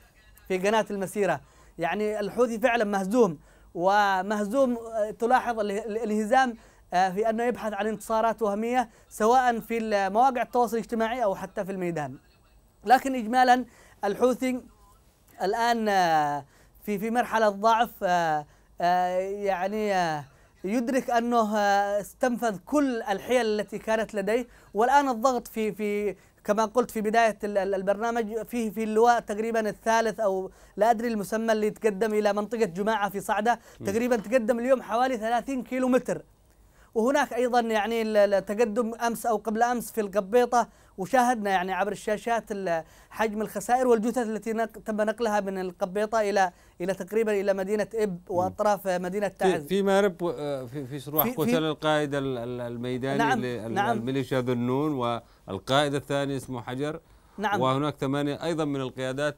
في قناة المسيرة يعني الحوثي فعلا مهزوم ومهزوم آه، تلاحظ الهزام آه، في أنه يبحث عن انتصارات وهمية سواء في مواقع التواصل الاجتماعي أو حتى في الميدان لكن إجمالا الحوثي الآن آه، في في مرحلة ضعف يعني يدرك أنه استنفذ كل الحيل التي كانت لديه والآن الضغط في في كما قلت في بداية البرنامج فيه في اللواء تقريبا الثالث أو لا أدري المسمى اللي تقدم إلى منطقة جماعة في صعدة تقريبا تقدم اليوم حوالي 30 كيلو متر وهناك ايضا يعني التقدم امس او قبل امس في القبيطه وشاهدنا يعني عبر الشاشات حجم الخسائر والجثث التي تم نقلها من القبيطه الى الى تقريبا الى مدينه اب واطراف مدينه تعز في, في مارب آه، في, في شروح في قتل القائد الميداني نعم نعم ذو النون والقائد الثاني اسمه حجر نعم وهناك ثمانيه ايضا من القيادات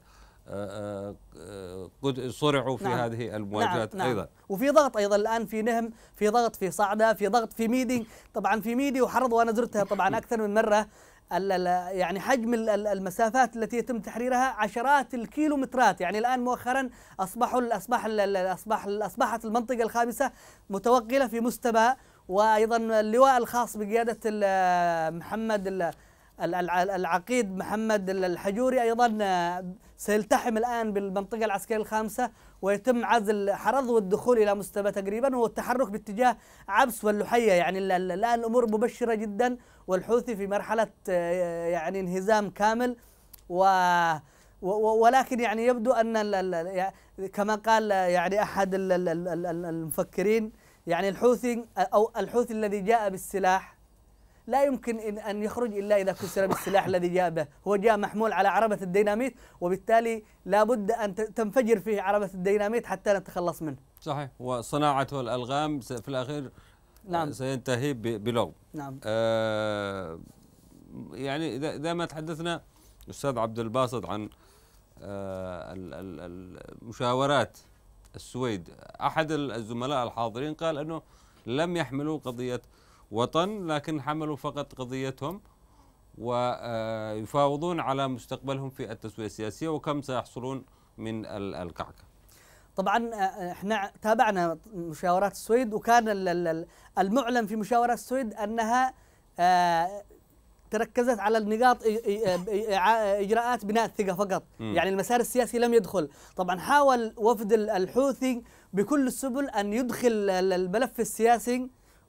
صرعوا في نعم. هذه نعم، المواجهات نعم. ايضا وفي ضغط ايضا الان في نهم في ضغط في صعده في ضغط في ميدي طبعا في ميدي وحرض وانا زرتها طبعا نعم. اكثر من مره يعني حجم المسافات التي يتم تحريرها عشرات الكيلومترات يعني الان مؤخرا اصبحوا الاصباح اصبحت المنطقه الخامسه متوغله في مستوى وايضا اللواء الخاص بقياده محمد العقيد محمد الحجوري أيضا آه، سيلتحم الآن بالمنطقة العسكرية الخامسة ويتم عزل حرض والدخول إلى مستوى تقريبا والتحرك باتجاه عبس واللحية يعني الآن الأمور مبشرة جدا والحوثي في مرحلة آه، يعني انهزام كامل و ولكن يعني يبدو أن كما قال آه، يعني أحد المفكرين يعني الحوثي أو الحوثي الذي جاء بالسلاح لا يمكن أن يخرج إلا إذا كسر بالسلاح الذي جاء به هو جاء محمول على عربة الديناميت وبالتالي لابد أن تنفجر فيه عربة الديناميت حتى نتخلص منه صحيح وصناعته الألغام في الأخير نعم سينتهي بلغم نعم آه يعني إذا ما تحدثنا استاذ عبد الباسط عن آه، المشاورات السويد أحد الزملاء الحاضرين قال أنه لم يحملوا قضية وطن لكن حملوا فقط قضيتهم ويفاوضون على مستقبلهم في التسوية السياسية وكم سيحصلون من الكعكة طبعا آه، آه، احنا تابعنا مشاورات السويد وكان المعلن في مشاورات السويد انها آه، تركزت على النقاط اجراءات بناء الثقه فقط م. يعني المسار السياسي لم يدخل طبعا حاول وفد الحوثي بكل السبل ان يدخل الملف السياسي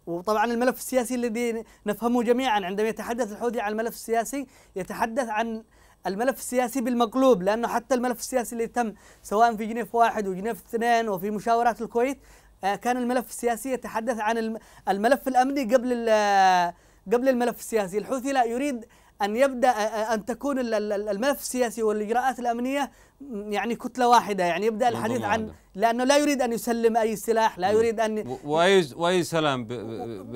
وطبعا الملف السياسي الذي نفهمه جميعا عندما يتحدث الحوثي عن الملف السياسي يتحدث عن الملف السياسي بالمقلوب لانه حتى الملف السياسي اللي تم سواء في جنيف واحد وجنيف اثنين وفي مشاورات الكويت آه، كان الملف السياسي يتحدث عن الملف الامني قبل قبل الملف السياسي، الحوثي لا يريد أن يبدأ أن تكون الملف السياسي والإجراءات الأمنية يعني كتلة واحدة يعني يبدأ الحديث عن لأنه لا يريد أن يسلم أي سلاح لا يريد أن وأي وأي سلام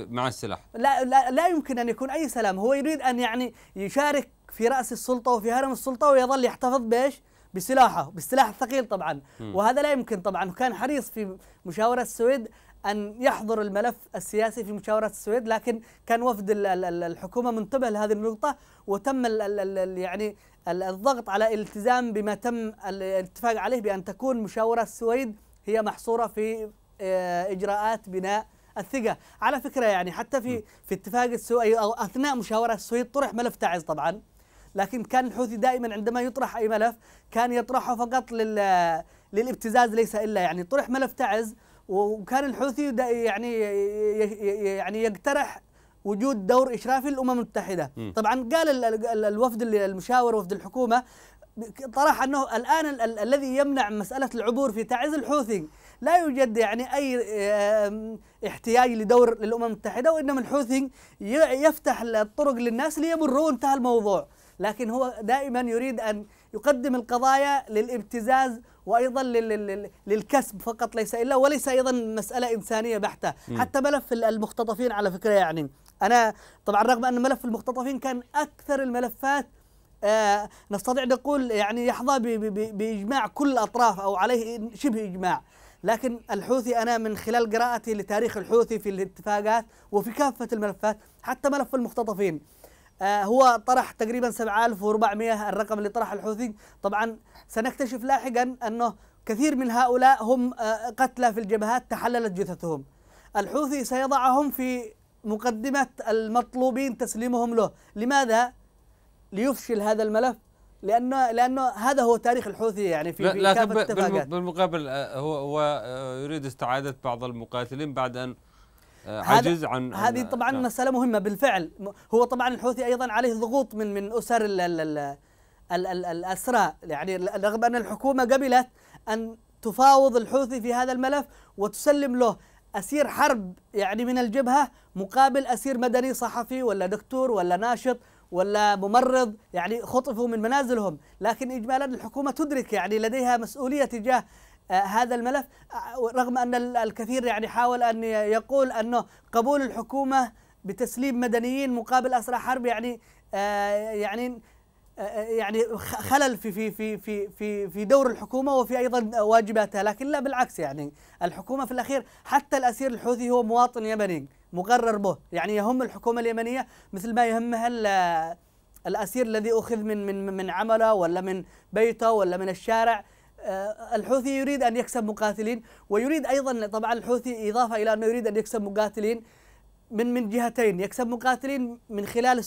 مع السلاح لا, لا لا يمكن أن يكون أي سلام هو يريد أن يعني يشارك في رأس السلطة وفي هرم السلطة ويظل يحتفظ بإيش؟ بسلاحه بالسلاح الثقيل طبعا وهذا لا يمكن طبعا وكان حريص في مشاورة السويد أن يحضر الملف السياسي في مشاورة السويد لكن كان وفد الحكومة منتبه لهذه النقطة وتم الـ يعني الضغط على الالتزام بما تم الاتفاق عليه بأن تكون مشاورة السويد هي محصورة في آه، إجراءات بناء الثقة على فكرة يعني حتى في في اتفاق السويد أو أثناء مشاورة السويد طرح ملف تعز طبعا لكن كان الحوثي دائما عندما يطرح أي ملف كان يطرحه فقط لل للابتزاز ليس إلا يعني طرح ملف تعز وكان الحوثي يعني يعني يقترح وجود دور اشرافي للامم المتحده م. طبعا قال الوفد المشاور وفد الحكومه طرح انه الان الذي يمنع مساله العبور في تعز الحوثي لا يوجد يعني اي احتياج لدور للامم المتحده وانما الحوثي يفتح الطرق للناس ليمروا انتهى الموضوع لكن هو دائما يريد ان يقدم القضايا للابتزاز وايضا للكسب فقط ليس الا وليس ايضا مساله انسانيه بحته حتى ملف المختطفين على فكره يعني انا طبعا رغم ان ملف المختطفين كان اكثر الملفات آه نستطيع نقول يعني يحظى باجماع كل الاطراف او عليه شبه اجماع لكن الحوثي انا من خلال قراءتي لتاريخ الحوثي في الاتفاقات وفي كافه الملفات حتى ملف المختطفين آه، هو طرح تقريبا 7400 الرقم اللي طرح الحوثي طبعا سنكتشف لاحقا أنه كثير من هؤلاء هم آه، قتلى في الجبهات تحللت جثثهم الحوثي سيضعهم في مقدمة المطلوبين تسليمهم له لماذا؟ ليفشل هذا الملف لانه لانه هذا هو تاريخ الحوثي يعني في لكن بالمقابل آه، هو, هو يريد استعاده بعض المقاتلين بعد ان آه، عجز عن هذه آه، طبعا نعم. مساله مهمه بالفعل هو طبعا الحوثي ايضا عليه ضغوط من من اسر الـ الـ الـ الـ الـ الاسرى يعني رغم ان الحكومه قبلت ان تفاوض الحوثي في هذا الملف وتسلم له اسير حرب يعني من الجبهه مقابل اسير مدني صحفي ولا دكتور ولا ناشط ولا ممرض يعني خطفوا من منازلهم لكن اجمالا الحكومه تدرك يعني لديها مسؤوليه تجاه آه، هذا الملف آه، رغم أن الكثير يعني حاول أن يقول أنه قبول الحكومة بتسليم مدنيين مقابل أسرى حرب يعني آه، يعني يعني خلل في في في في في دور الحكومه وفي ايضا واجباتها، لكن لا بالعكس يعني الحكومه في الاخير حتى الاسير الحوثي هو مواطن يمني مقرر به، يعني يهم الحكومه اليمنيه مثل ما يهمها الاسير الذي اخذ من من من عمله ولا من بيته ولا من الشارع، آه، الحوثي يريد أن يكسب مقاتلين ويريد أيضا طبعا الحوثي إضافة إلى أنه يريد أن يكسب مقاتلين من من جهتين يكسب مقاتلين من خلال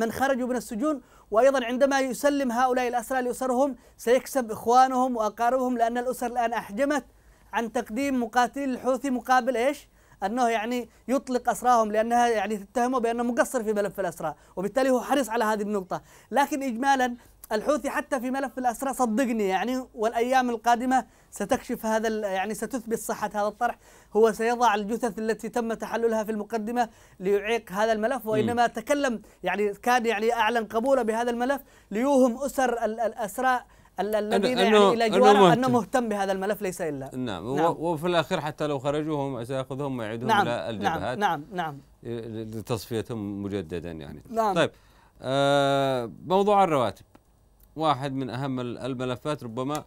من خرجوا من السجون وايضا عندما يسلم هؤلاء الاسرى لاسرهم سيكسب اخوانهم واقاربهم لان الاسر الان احجمت عن تقديم مقاتلين الحوثي مقابل ايش؟ انه يعني يطلق اسراهم لانها يعني تتهمه بانه مقصر في ملف الاسرى وبالتالي هو حريص على هذه النقطه لكن اجمالا الحوثي حتى في ملف الأسرى صدقني يعني والأيام القادمة ستكشف هذا يعني ستثبت صحة هذا الطرح هو سيضع الجثث التي تم تحللها في المقدمة ليعيق هذا الملف وإنما تكلم يعني كان يعني أعلن قبوله بهذا الملف ليوهم أسر الأسرى الذين يعني الى جواره انه مهتم بهذا الملف ليس الا نعم, نعم. وفي الاخير حتى لو خرجوهم سياخذهم ويعيدهم نعم الى نعم. الجبهات نعم نعم لتصفيتهم مجددا يعني نعم طيب آه موضوع الرواتب واحد من أهم الملفات ربما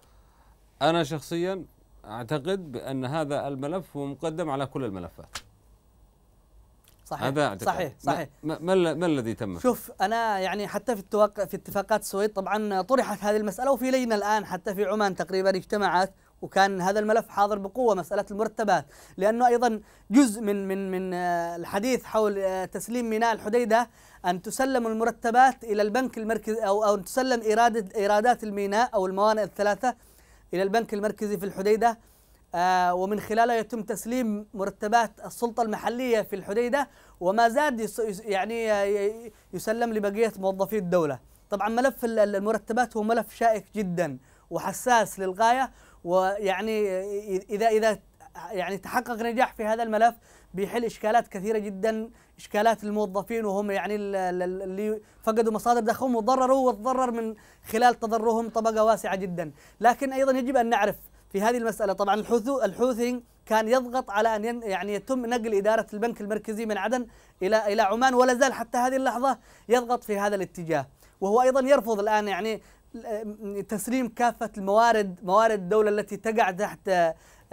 أنا شخصيا أعتقد بأن هذا الملف هو مقدم على كل الملفات صحيح هذا أعتقد. صحيح صحيح ما, ما, ما الذي تم شوف انا يعني حتى في التوق... في اتفاقات السويد طبعا طرحت هذه المساله وفي لينا الان حتى في عمان تقريبا اجتمعت وكان هذا الملف حاضر بقوه مساله المرتبات لانه ايضا جزء من من من آه، الحديث حول آه، تسليم ميناء الحديده ان تسلم المرتبات الى البنك المركزي او او تسلم ايراده ايرادات الميناء او الموانئ الثلاثه الى البنك المركزي في الحديده آه، ومن خلاله يتم تسليم مرتبات السلطه المحليه في الحديده وما زاد يعني يسلم لبقيه موظفي الدوله. طبعا ملف المرتبات هو ملف شائك جدا وحساس للغايه ويعني اذا اذا يعني تحقق نجاح في هذا الملف بيحل اشكالات كثيره جدا اشكالات الموظفين وهم يعني اللي فقدوا مصادر دخلهم وضرروا وتضرر من خلال تضررهم طبقه واسعه جدا، لكن ايضا يجب ان نعرف في هذه المساله طبعا الحوثي الحوثي كان يضغط على ان يعني يتم نقل اداره البنك المركزي من عدن الى الى عمان ولا زال حتى هذه اللحظه يضغط في هذا الاتجاه، وهو ايضا يرفض الان يعني تسليم كافة الموارد موارد الدولة التي تقع تحت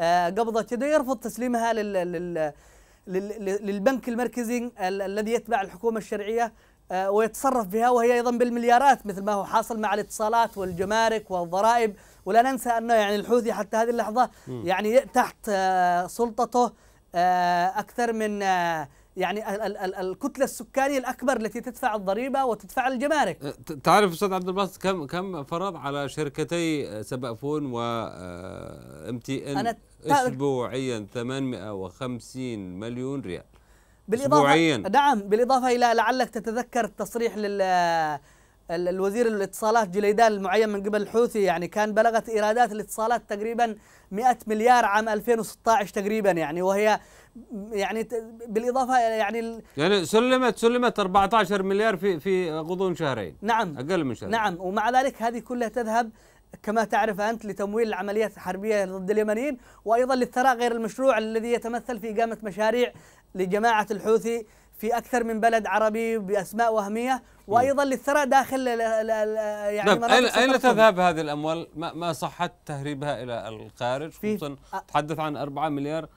آه، قبضة يده يرفض تسليمها لل للبنك المركزي الذي يتبع الحكومة الشرعية آه، ويتصرف بها وهي أيضا بالمليارات مثل ما هو حاصل مع الاتصالات والجمارك والضرائب ولا ننسى أنه يعني الحوثي حتى هذه اللحظة يعني تحت آه، سلطته أكثر من يعني الكتله السكانيه الاكبر التي تدفع الضريبه وتدفع الجمارك أه، تعرف استاذ عبد الباسط كم كم فرض على شركتي أه، سبأفون أه، ام تي ان أنا اسبوعيا 850 مليون ريال بالإضافة اسبوعيا نعم بالاضافه الى لعلك تتذكر التصريح لل الوزير الاتصالات جليدان المعين من قبل الحوثي يعني كان بلغت ايرادات الاتصالات تقريبا 100 مليار عام 2016 تقريبا يعني وهي يعني بالاضافه يعني يعني سلمت سلمت 14 مليار في في غضون شهرين نعم اقل من شهرين نعم ومع ذلك هذه كلها تذهب كما تعرف أنت لتمويل العمليات الحربية ضد اليمنيين وأيضا للثراء غير المشروع الذي يتمثل في إقامة مشاريع لجماعة الحوثي في أكثر من بلد عربي بأسماء وهمية نعم. وأيضا للثراء داخل ال ال ال يعني طيب أين, أين تذهب هذه الأموال؟ ما, ما صحت تهريبها إلى الخارج؟ خصوصا تحدث عن 4 مليار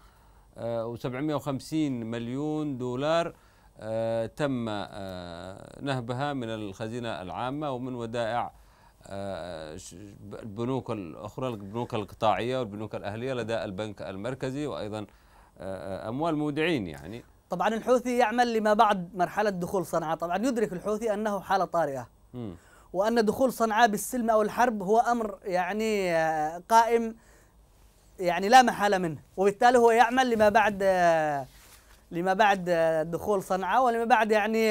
و750 مليون دولار آه، تم آه، نهبها من الخزينة العامة ومن ودائع آه، البنوك الأخرى البنوك القطاعية والبنوك الأهلية لدى البنك المركزي وأيضا أموال مودعين يعني طبعا الحوثي يعمل لما بعد مرحلة دخول صنعاء طبعا يدرك الحوثي أنه حالة طارئة وأن دخول صنعاء بالسلم أو الحرب هو أمر يعني قائم يعني لا محالة منه وبالتالي هو يعمل لما بعد لما بعد دخول صنعاء ولما بعد يعني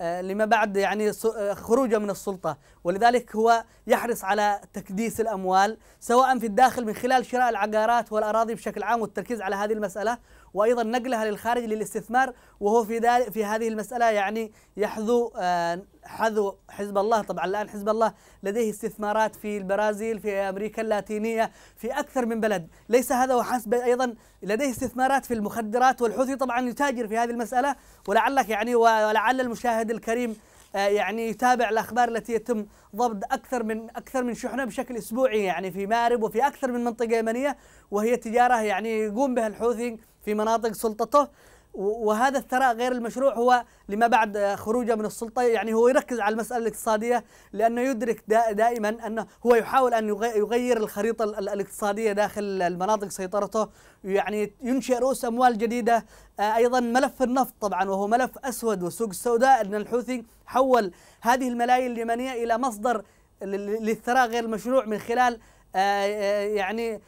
لما بعد يعني خروجه من السلطة ولذلك هو يحرص على تكديس الأموال سواء في الداخل من خلال شراء العقارات والأراضي بشكل عام والتركيز على هذه المسألة وايضا نقلها للخارج للاستثمار وهو في ذلك في هذه المساله يعني يحذو آه، حذو حزب الله طبعا الان حزب الله لديه استثمارات في البرازيل في امريكا اللاتينيه في اكثر من بلد ليس هذا وحسب ايضا لديه استثمارات في المخدرات والحوثي طبعا يتاجر في هذه المساله ولعلك يعني ولعل المشاهد الكريم آه، يعني يتابع الاخبار التي يتم ضبط اكثر من اكثر من شحنه بشكل اسبوعي يعني في مارب وفي اكثر من منطقه يمنيه وهي تجاره يعني يقوم بها الحوثي في مناطق سلطته وهذا الثراء غير المشروع هو لما بعد خروجه من السلطه يعني هو يركز على المساله الاقتصاديه لانه يدرك دائما انه هو يحاول ان يغير الخريطه الاقتصاديه داخل المناطق سيطرته يعني ينشئ رؤوس اموال جديده آه، ايضا ملف النفط طبعا وهو ملف اسود والسوق السوداء ان الحوثي حول هذه الملايين اليمنيه الى مصدر للثراء غير المشروع من خلال آه، آه، يعني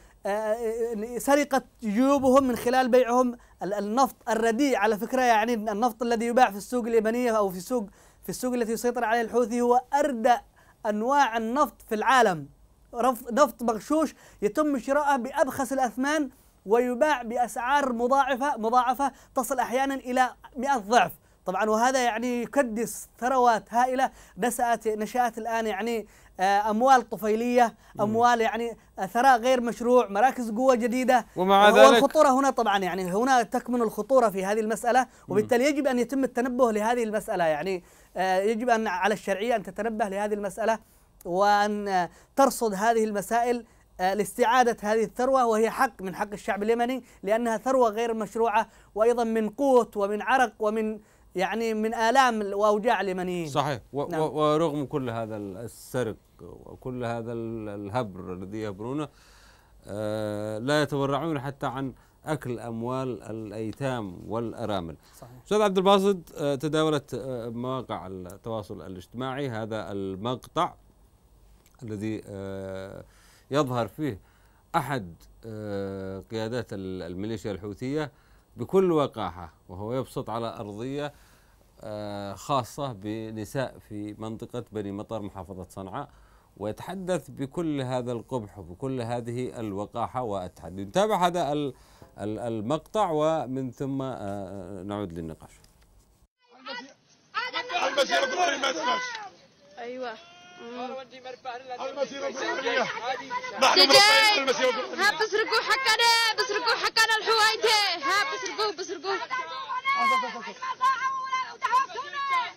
سرقة جيوبهم من خلال بيعهم النفط الرديء على فكرة يعني النفط الذي يباع في السوق اليمنية أو في السوق في السوق التي يسيطر عليه الحوثي هو أردأ أنواع النفط في العالم نفط مغشوش يتم شراءه بأبخس الأثمان ويباع بأسعار مضاعفة مضاعفة تصل أحيانا إلى 100 ضعف طبعا وهذا يعني يكدس ثروات هائله نشات نشات الان يعني آه، اموال طفيليه، اموال يعني آه، ثراء غير مشروع، مراكز قوه جديده ومع ذلك والخطوره هنا طبعا يعني هنا تكمن الخطوره في هذه المساله وبالتالي يجب ان يتم التنبه لهذه المساله يعني آه، يجب ان على الشرعيه ان تتنبه لهذه المساله وان ترصد هذه المسائل لاستعادة هذه الثروة وهي حق من حق الشعب اليمني لأنها ثروة غير مشروعة وأيضا من قوت ومن عرق ومن يعني من آلام وأوجاع اليمنيين صحيح و نعم. ورغم كل هذا السرق وكل هذا الهبر الذي يهبرونه آه، لا يتورعون حتى عن أكل أموال الأيتام والأرامل صحيح أستاذ عبد الباسط آه، تداولت آه، مواقع التواصل الاجتماعي هذا المقطع الذي يظهر فيه أحد قيادات الميليشيا الحوثية بكل وقاحة وهو يبسط على أرضية آه، خاصة بنساء في منطقة بني مطر محافظة صنعاء ويتحدث بكل هذا القبح وبكل هذه الوقاحة والتحدي نتابع هذا المقطع ومن ثم آه، آه، نعود للنقاش ايوه, أيوة. حقنا بسرقوا حقنا الحوايته ها بسرقوا أيوة. بسرقوا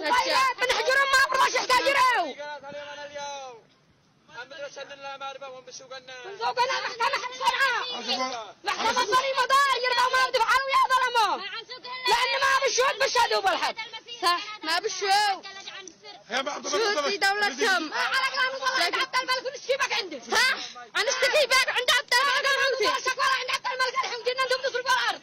طيب، من حجرهم ما برواش يحتاج يراو المدرسة ما ربهم بسوقنا من سوقنا محكمة صنعاء محكمة صريمة ضاير ما بدفعوا يا ظلمة لأن ما بشوت بشهدوا بالحد صح ما بشوت شوتي دولتهم على كلام الله حتى الملك بك عندي صح انا اشتكيك عند حتى الملك الحوتي ولا عند حتى الملك الحوتي انتم تصرفوا الارض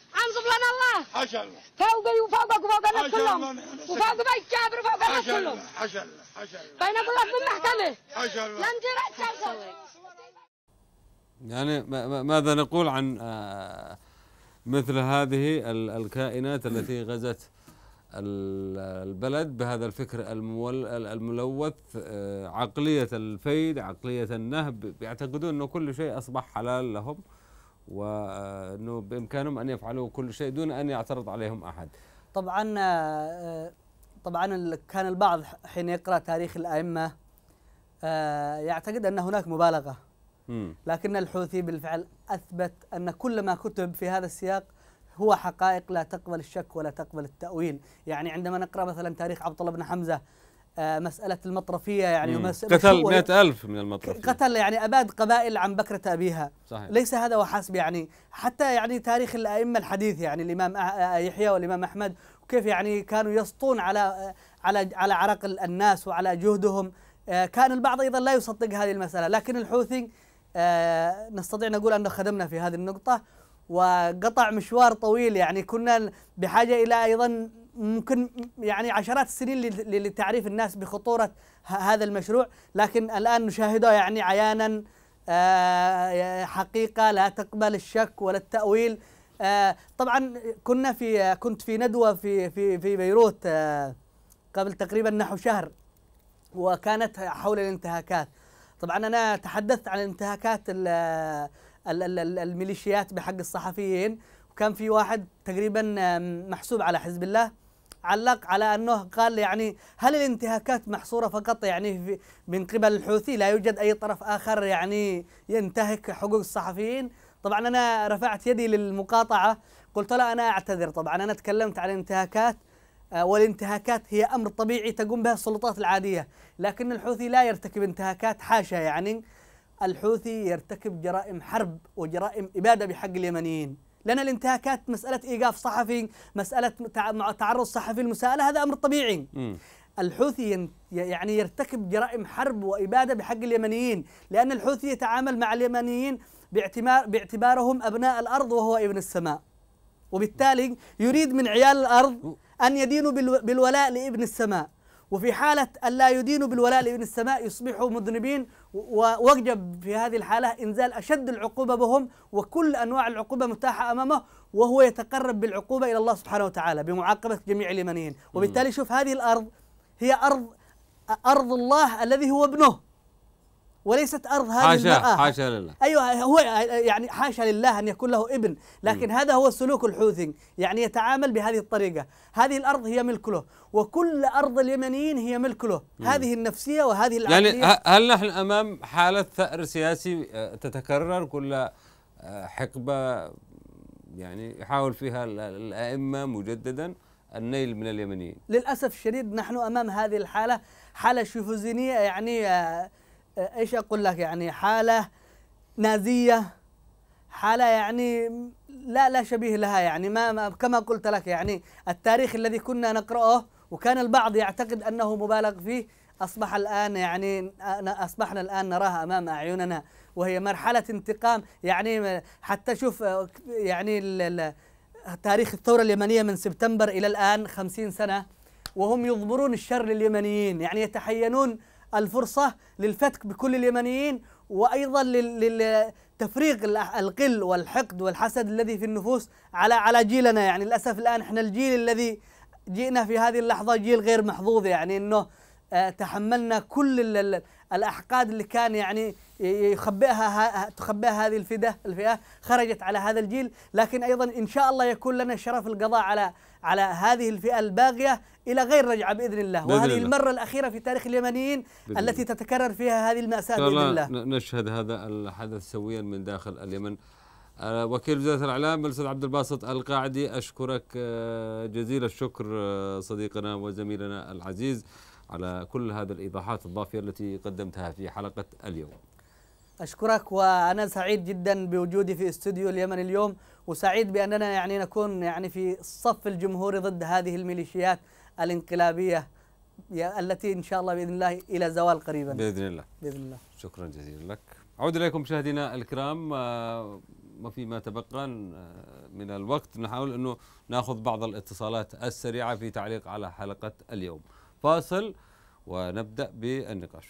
انظف لنا الله حاشا الله فوقي وفوقك الناس كلهم وفوق بيت جابر وفوق الناس كلهم حاشا الله حاشا الله بين اقول لك من محكمه حاشا الله لن ترى يعني ماذا نقول عن آه، مثل هذه الكائنات التي غزت البلد بهذا الفكر الملوث آه، عقلية الفيد عقلية النهب يعتقدون أن كل شيء أصبح حلال لهم وأنه بإمكانهم أن يفعلوا كل شيء دون أن يعترض عليهم أحد طبعا آه، طبعا كان البعض حين يقرأ تاريخ الأئمة آه، يعتقد أن هناك مبالغة لكن الحوثي بالفعل أثبت أن كل ما كتب في هذا السياق هو حقائق لا تقبل الشك ولا تقبل التأويل يعني عندما نقرأ مثلا تاريخ عبد الله بن حمزة آه، مسألة المطرفية يعني قتل مئة ألف من المطرفية قتل يعني أباد قبائل عن بكرة أبيها صحيح. ليس هذا وحسب يعني حتى يعني تاريخ الأئمة الحديث يعني الإمام يحيى والإمام أحمد وكيف يعني كانوا يسطون على على على عرق الناس وعلى جهدهم آه، كان البعض أيضا لا يصدق هذه المسألة لكن الحوثي آه، نستطيع نقول أنه خدمنا في هذه النقطة وقطع مشوار طويل يعني كنا بحاجة إلى أيضا ممكن يعني عشرات السنين لتعريف الناس بخطورة هذا المشروع لكن الآن نشاهده يعني عيانا آه، حقيقة لا تقبل الشك ولا التأويل آه، طبعا كنا في كنت في ندوة في في في بيروت آه، قبل تقريبا نحو شهر وكانت حول الانتهاكات طبعا أنا تحدثت عن انتهاكات الميليشيات بحق الصحفيين وكان في واحد تقريبا محسوب على حزب الله علق على أنه قال يعني هل الانتهاكات محصورة فقط يعني من قبل الحوثي لا يوجد أي طرف آخر يعني ينتهك حقوق الصحفيين طبعا أنا رفعت يدي للمقاطعة قلت له أنا أعتذر طبعا أنا تكلمت عن الانتهاكات آه، والانتهاكات هي أمر طبيعي تقوم به السلطات العادية لكن الحوثي لا يرتكب انتهاكات حاشا يعني الحوثي يرتكب جرائم حرب وجرائم إبادة بحق اليمنيين لأن الانتهاكات مسألة إيقاف صحفي مسألة تعرض صحفي للمساءلة هذا أمر طبيعي الحوثي يعني يرتكب جرائم حرب وإبادة بحق اليمنيين لأن الحوثي يتعامل مع اليمنيين باعتبار باعتبارهم أبناء الأرض وهو ابن السماء وبالتالي يريد من عيال الأرض أن يدينوا بالولاء لابن السماء وفي حالة ألا يدينوا بالولاء لابن السماء يصبحوا مذنبين ووجب في هذه الحالة إنزال أشد العقوبة بهم وكل أنواع العقوبة متاحة أمامه وهو يتقرب بالعقوبة إلى الله سبحانه وتعالى بمعاقبة جميع اليمنيين وبالتالي شوف هذه الأرض هي أرض أرض الله الذي هو ابنه وليست أرض هذه حاشا المرأة حاشا لله أيوة هو يعني حاشا لله أن يكون له ابن لكن م. هذا هو سلوك الحوثي يعني يتعامل بهذه الطريقة هذه الأرض هي ملك له وكل أرض اليمنيين هي ملك له م. هذه النفسية وهذه العقلية يعني هل نحن أمام حالة ثأر سياسي آه، تتكرر كل آه، حقبة يعني يحاول فيها الأئمة مجددا النيل من اليمنيين للأسف الشديد نحن أمام هذه الحالة حالة شيفوزينية يعني آه، آه، ايش اقول لك يعني حاله نازيه حاله يعني لا لا شبيه لها يعني ما, ما كما قلت لك يعني التاريخ الذي كنا نقراه وكان البعض يعتقد انه مبالغ فيه اصبح الان يعني اصبحنا الان نراها امام اعيننا وهي مرحله انتقام يعني حتى شوف آه، يعني تاريخ الثوره اليمنيه من سبتمبر الى الان 50 سنه وهم يضمرون الشر لليمنيين يعني يتحينون الفرصة للفتك بكل اليمنيين وأيضا لتفريغ القل والحقد والحسد الذي في النفوس على على جيلنا يعني للأسف الآن احنا الجيل الذي جئنا في هذه اللحظة جيل غير محظوظ يعني أنه آه، تحملنا كل الاحقاد اللي كان يعني يخبئها تخبئها هذه الفئه الفئه خرجت على هذا الجيل لكن ايضا ان شاء الله يكون لنا شرف القضاء على على هذه الفئه الباغيه الى غير رجعه باذن الله بإذن وهذه الله. المره الاخيره في تاريخ اليمنيين التي تتكرر فيها هذه الماساه باذن الله نشهد هذا الحدث سويا من داخل اليمن آه، وكيل وزاره الاعلام الاستاذ عبد الباسط القاعدي اشكرك آه، جزيل الشكر آه، صديقنا وزميلنا العزيز على كل هذا الإيضاحات الضافية التي قدمتها في حلقة اليوم أشكرك وأنا سعيد جدا بوجودي في استوديو اليمن اليوم وسعيد بأننا يعني نكون يعني في الصف الجمهوري ضد هذه الميليشيات الانقلابية التي إن شاء الله بإذن الله إلى زوال قريبا بإذن الله بإذن الله شكرا جزيلا لك أعود إليكم مشاهدينا الكرام آه، ما ما تبقى آه، من الوقت نحاول أنه نأخذ بعض الاتصالات السريعة في تعليق على حلقة اليوم فاصل ونبدأ بالنقاش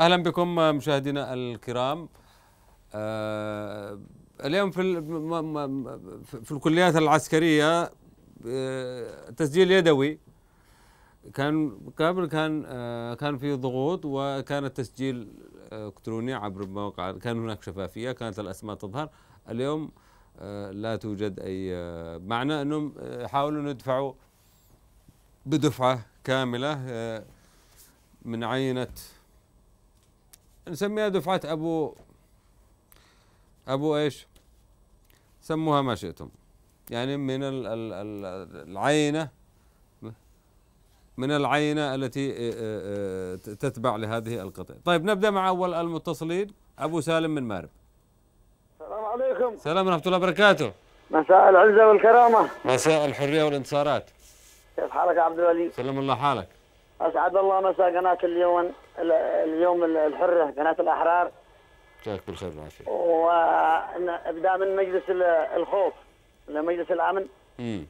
اهلا بكم مشاهدينا الكرام آه اليوم في في الكليات العسكريه آه تسجيل يدوي كان قبل كان آه، كان في ضغوط وكان التسجيل آه، الكتروني عبر مواقع كان هناك شفافيه كانت الاسماء تظهر اليوم آه، لا توجد اي معنى انهم حاولوا يدفعوا بدفعه كامله من عينه نسميها دفعه ابو ابو ايش سموها ما شئتم يعني من العينه من العينة التي آه، آه، آه، تتبع لهذه القطع طيب نبدأ مع أول المتصلين أبو سالم من مارب السلام عليكم السلام ورحمة الله وبركاته مساء العزة والكرامة مساء الحرية والانتصارات كيف حالك يا عبد الولي سلم الله حالك أسعد الله مساء قناة اليوم اليوم الحرة قناة الأحرار جزاك بالخير والعافية وابداع من مجلس الخوف لمجلس الأمن امم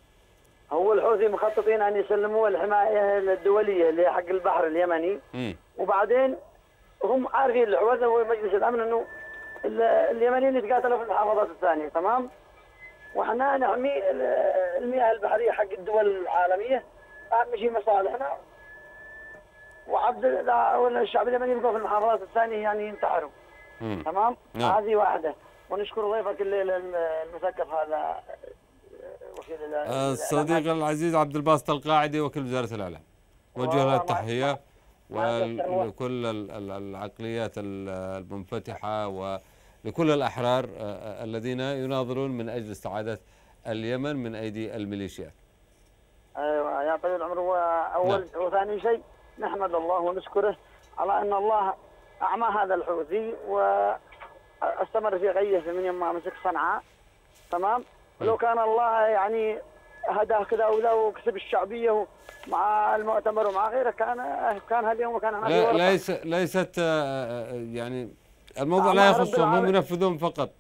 هو الحوثي مخططين ان يسلموا الحمايه الدوليه اللي حق البحر اليمني وبعدين هم عارفين الحوثي هو مجلس الامن انه اليمنيين يتقاتلوا في المحافظات الثانيه تمام؟ واحنا نحمي المياه البحريه حق الدول العالميه اهم شيء مصالحنا وعبد ولا الشعب اليمني يبقوا في المحافظات الثانيه يعني ينتحروا تمام؟ نعم. هذه واحده ونشكر ضيفك الليله المثقف هذا الصديق العزيز عبد الباسط القاعدي وكيل وزاره الاعلام وجه له التحيه ولكل العقليات المنفتحه ولكل الاحرار آه، آه، الذين يناظرون من اجل استعاده اليمن من ايدي الميليشيات. ايوه يا طويل العمر واول نعم. وثاني شيء نحمد الله ونشكره على ان الله اعمى هذا الحوثي واستمر في غيه من يوم ما مسك صنعاء تمام ولو طيب. كان الله يعني هداه كذا ولا وكسب الشعبيه مع المؤتمر ومع غيره كان أه- كان هاليوم وكان هناك ليس ليست آه، آه، يعني الموضوع لا يخصهم هم ينفذون فقط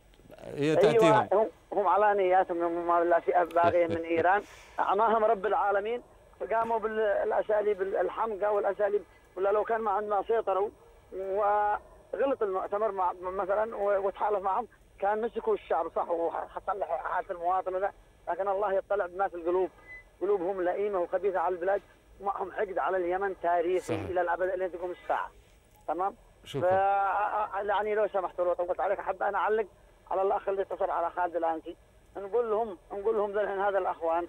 هي أيوة، تاتيهم أيوة هم على نياتهم هم في باغيه من ايران اعماهم رب العالمين فقاموا بالاساليب الحمقى والاساليب ولا لو كان ما عندنا سيطروا وغلط المؤتمر مع مثلا وتحالف معهم كان مسكوا الشعب صح وصلحوا حاله المواطن وذا لكن الله يطلع بناس القلوب قلوبهم لئيمه وخبيثه على البلاد ومعهم حقد على اليمن تاريخي صحيح. الى الابد الى تقوم الساعه تمام؟ شكرا يعني لو سمحت لو طولت عليك احب انا اعلق على الاخ اللي اتصل على خالد الانسي نقول لهم نقول لهم هذا الاخوان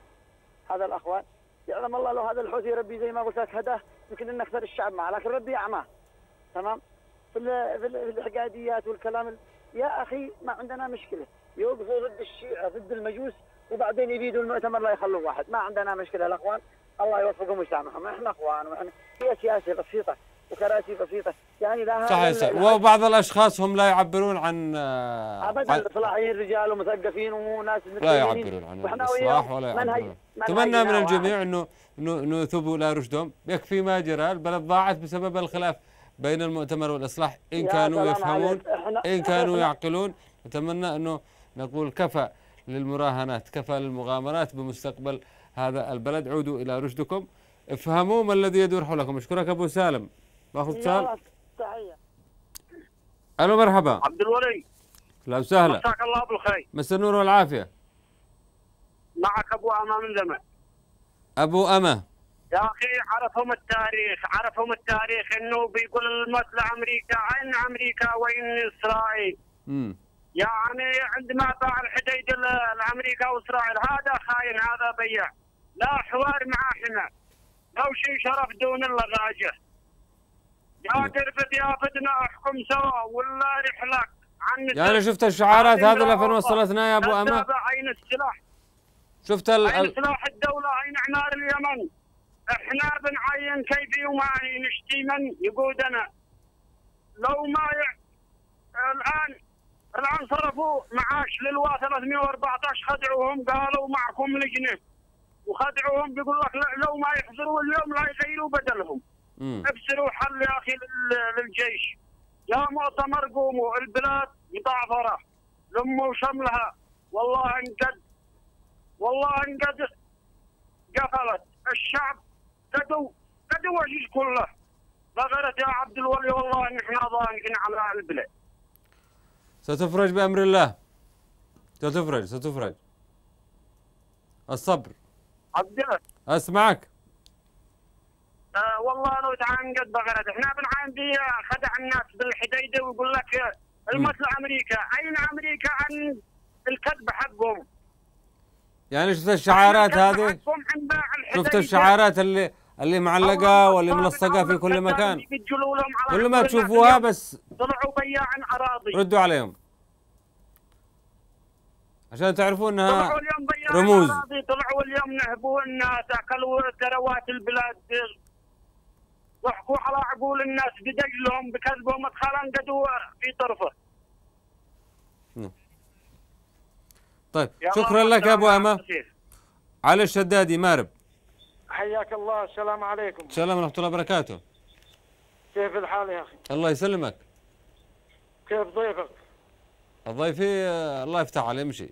هذا الاخوان يعلم الله لو هذا الحوثي ربي زي ما قلت لك هداه يمكن ان اكثر الشعب معه لكن ربي اعماه تمام؟ في الحقاديات والكلام يا اخي ما عندنا مشكله يوقفوا ضد الشيعه ضد المجوس وبعدين يبيدوا المؤتمر لا يخلوا واحد ما عندنا مشكله الاخوان الله يوفقهم ويسامحهم احنا اخوان واحنا هي سياسه بسيطه وكراسي بسيطه يعني لا صحيح صحيح وبعض الاشخاص هم لا يعبرون عن ابدا عن... صلاحيين رجال ومثقفين وناس لا يعبرون عن الاصلاح ولا يعبرون اتمنى من الجميع انه انه انه يثبوا لا رشدهم يكفي ما جرى البلد ضاعت بسبب الخلاف بين المؤتمر والإصلاح إن كانوا يفهمون إن كانوا يعقلون أتمنى أنه نقول كفى للمراهنات كفى للمغامرات بمستقبل هذا البلد عودوا إلى رشدكم افهموا ما الذي يدور حولكم أشكرك أبو سالم باخذ اتصال ألو مرحبا عبد الولي لا وسهلا مساك الله بالخير مساء النور والعافية معك أبو امام من زمان أبو أمة يا اخي عرفهم التاريخ عرفهم التاريخ انه بيقول المثل امريكا عن امريكا وين اسرائيل امم يعني عندما باع الحديد الامريكا واسرائيل هذا خاين هذا بيع لا حوار مع احنا لو شي شرف دون الله راجع يا ترفد يا فدنا احكم سوا ولا رحلك عن يعني شفت الشعارات هذه اللي وصلتنا يا ابو امان عين السلاح شفت ال... عين سلاح الدوله عين عمار اليمن احنا بنعين كيفي وماني نشتي من يقودنا لو ما ي... الان الان صرفوا معاش للوا 314 خدعوهم قالوا معكم لجنه وخدعوهم بيقول لك لو ما يحضروا اليوم لا يغيروا بدلهم ابسروا حل يا اخي للجيش يا مؤتمر قوموا البلاد مضعفره لموا شملها والله ان قد والله ان قد قفلت الشعب قدوا قدوا الجيش كله غيرت يا عبد الولي والله ان احنا ضايقين على اهل البلاد ستفرج بامر الله ستفرج ستفرج الصبر عبد الله اسمعك آه والله لو قد بغرد احنا بنعاند خدع الناس بالحديده ويقول لك المثل امريكا اين امريكا عن الكذب حقهم يعني شفت الشعارات هذه شفت الشعارات اللي اللي معلقه واللي ملصقه في كل مكان كل ما تشوفوها بس طلعوا بياع اراضي ردوا عليهم عشان تعرفوا انها رموز طلعوا اليوم نهبوا الناس اكلوا ثروات البلاد ضحكوا على عقول الناس بدجلهم بكذبهم اتخلنقدوا في طرفه نعم. طيب شكرا لك يا ابو اما علي الشدادي مارب حياك الله السلام عليكم السلام ورحمه الله وبركاته كيف الحال يا اخي الله يسلمك كيف ضيفك ضيفي آه، الله يفتح عليه يمشي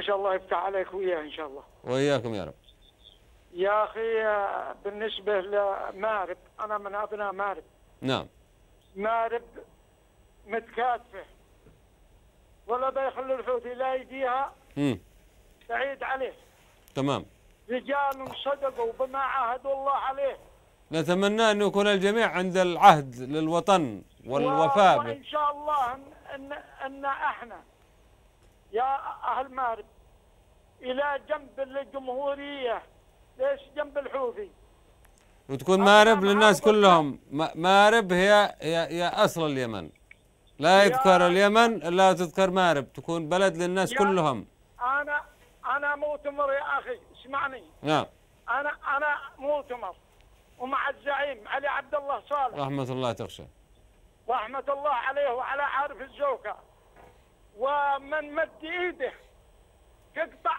شاء الله يفتح عليك وياه ان شاء الله وياكم يا رب يا اخي آه، بالنسبه لمارب انا من ابناء مارب نعم مارب متكاتفه ولا بيخلوا الحوثي لا يجيها بعيد عليه تمام رجال صدقوا بما عاهدوا الله عليه نتمنى أن يكون الجميع عند العهد للوطن والوفاء وإن شاء الله أن, أن احنا يا أهل مارب إلى جنب الجمهورية ليش جنب الحوثي وتكون مارب للناس كلهم مارب هي هي, هي أصل اليمن لا يذكر اليمن إلا تذكر مارب تكون بلد للناس كلهم أنا أنا مؤتمر يا أخي اسمعني نعم انا انا مؤتمر ومع الزعيم علي عبد الله صالح رحمه الله تغشى رحمه الله عليه وعلى عارف الزوكه ومن مد ايده تقطع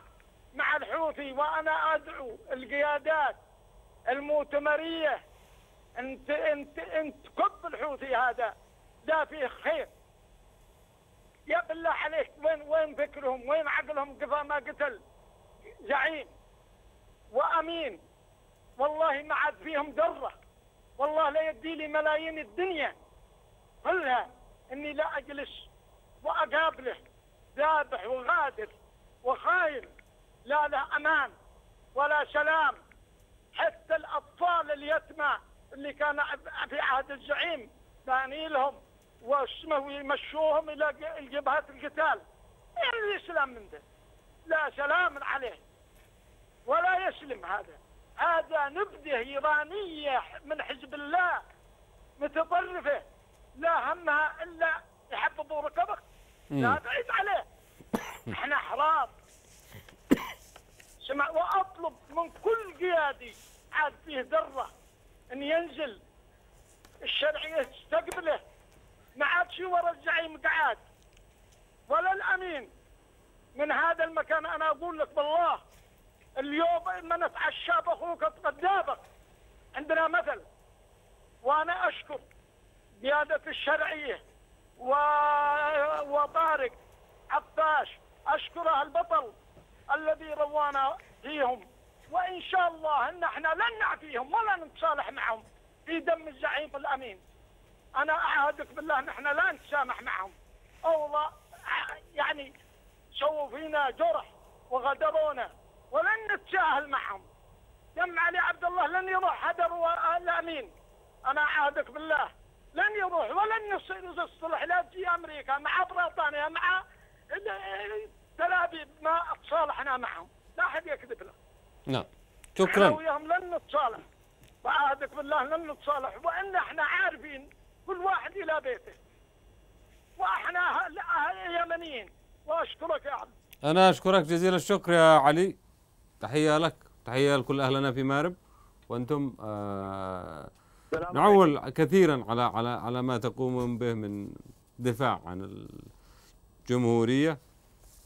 مع الحوثي وانا ادعو القيادات المؤتمريه انت انت انت كب الحوثي هذا لا فيه خير يا بالله عليك وين وين فكرهم وين عقلهم قفا ما قتل زعيم وامين والله ما عاد فيهم ذره والله لا يدي لي ملايين الدنيا كلها اني لا اجلس واقابله ذابح وغادر وخاين لا له امان ولا سلام حتى الاطفال اليتمى اللي كان في عهد الزعيم ثاني لهم واسمه ويمشوهم الى جبهات القتال إيه اللي يسلم من ده لا سلام عليه ولا يسلم هذا هذا نبذه إيرانية من حزب الله متطرفة لا همها إلا يحفظوا ركبك لا بعيد عليه احنا احرار سمع واطلب من كل قيادي عاد فيه ذره ان ينزل الشرعيه تستقبله ما عاد شو ورا الزعيم قعد ولا الامين من هذا المكان انا اقول لك بالله اليوم ما نتعشى باخوك قدامك عندنا مثل وانا اشكر قياده الشرعيه و... وطارق عطاش اشكر البطل الذي روانا فيهم وان شاء الله ان احنا لن نعفيهم ولا نتصالح معهم في دم الزعيم الامين انا اعهدك بالله ان احنا لا نتسامح معهم الله يعني سووا فينا جرح وغدرونا ولن نتجاهل معهم دم علي عبد الله لن يروح هدر والامين انا عاهدك بالله لن يروح ولن الصلح لا تجي امريكا مع بريطانيا مع تل ما تصالحنا معهم لا احد يكذب له نعم شكرا احنا وياهم لن نتصالح وعاهدك بالله لن نتصالح وان احنا عارفين كل واحد الى بيته واحنا يمنيين واشكرك يا عبد انا اشكرك جزيل الشكر يا علي تحية لك تحية لكل أهلنا في مارب وأنتم آه نعول كثيرا على على على ما تقومون به من دفاع عن الجمهورية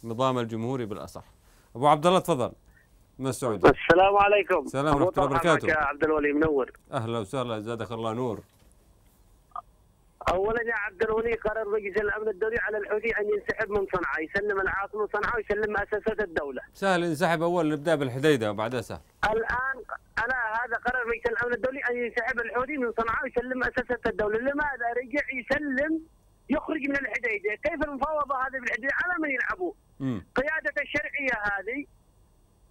النظام الجمهوري بالأصح أبو عبد الله تفضل من السعودية السلام عليكم السلام ورحمة الله وبركاته يا عبد الولي منور أهلا وسهلا جزاك الله نور اولا يا عبد الغني قرار مجلس الامن الدولي على الحوثي ان ينسحب من صنعاء يسلم العاصمه صنعاء ويسلم مؤسسات الدوله سهل ينسحب اول نبدا بالحديده وبعدها سهل الان انا هذا قرار مجلس الامن الدولي ان ينسحب الحوثي من صنعاء ويسلم مؤسسات الدوله لماذا رجع يسلم يخرج من الحديده كيف المفاوضه هذه بالحديده على من يلعبوا قياده الشرعيه هذه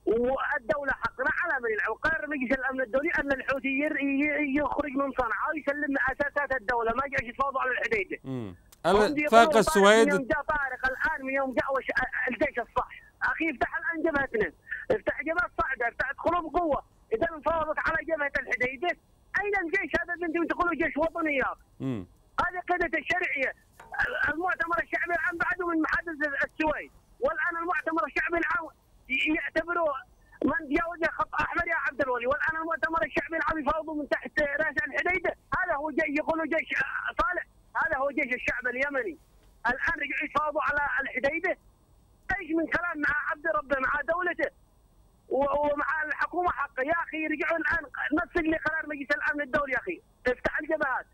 والدوله يلعب قرر مجلس الامن الدولي ان الحوثي يخرج من صنعاء ويسلم اساسات الدوله ما جاش يتفاوضوا على الحديده. فاق السويد يوم جاء طارق الان من يوم جاء الجيش الصح اخي افتح الان جبهتنا افتح جبهه صعده افتح ادخلوا بقوه اذا انفرضت على جبهه الحديده اين الجيش هذا اللي انتم تقولوا جيش وطني يا هذه قيادة الشرعيه المؤتمر الشعبي العام بعده من محادثه السويد والان المؤتمر الشعبي العام يعتبروا من تجاوز خط احمر يا عبد الولي والان المؤتمر الشعبي العربي فاوضوا من تحت راس الحديده هذا هو جيش يقولوا جيش صالح هذا هو جيش الشعب اليمني الان رجعوا يتفاوضوا على الحديده ايش من كلام مع عبد ربه مع دولته ومع الحكومه حقه يا اخي رجعوا الان نفس اللي قرار مجلس الامن الدولي يا اخي افتح الجبهات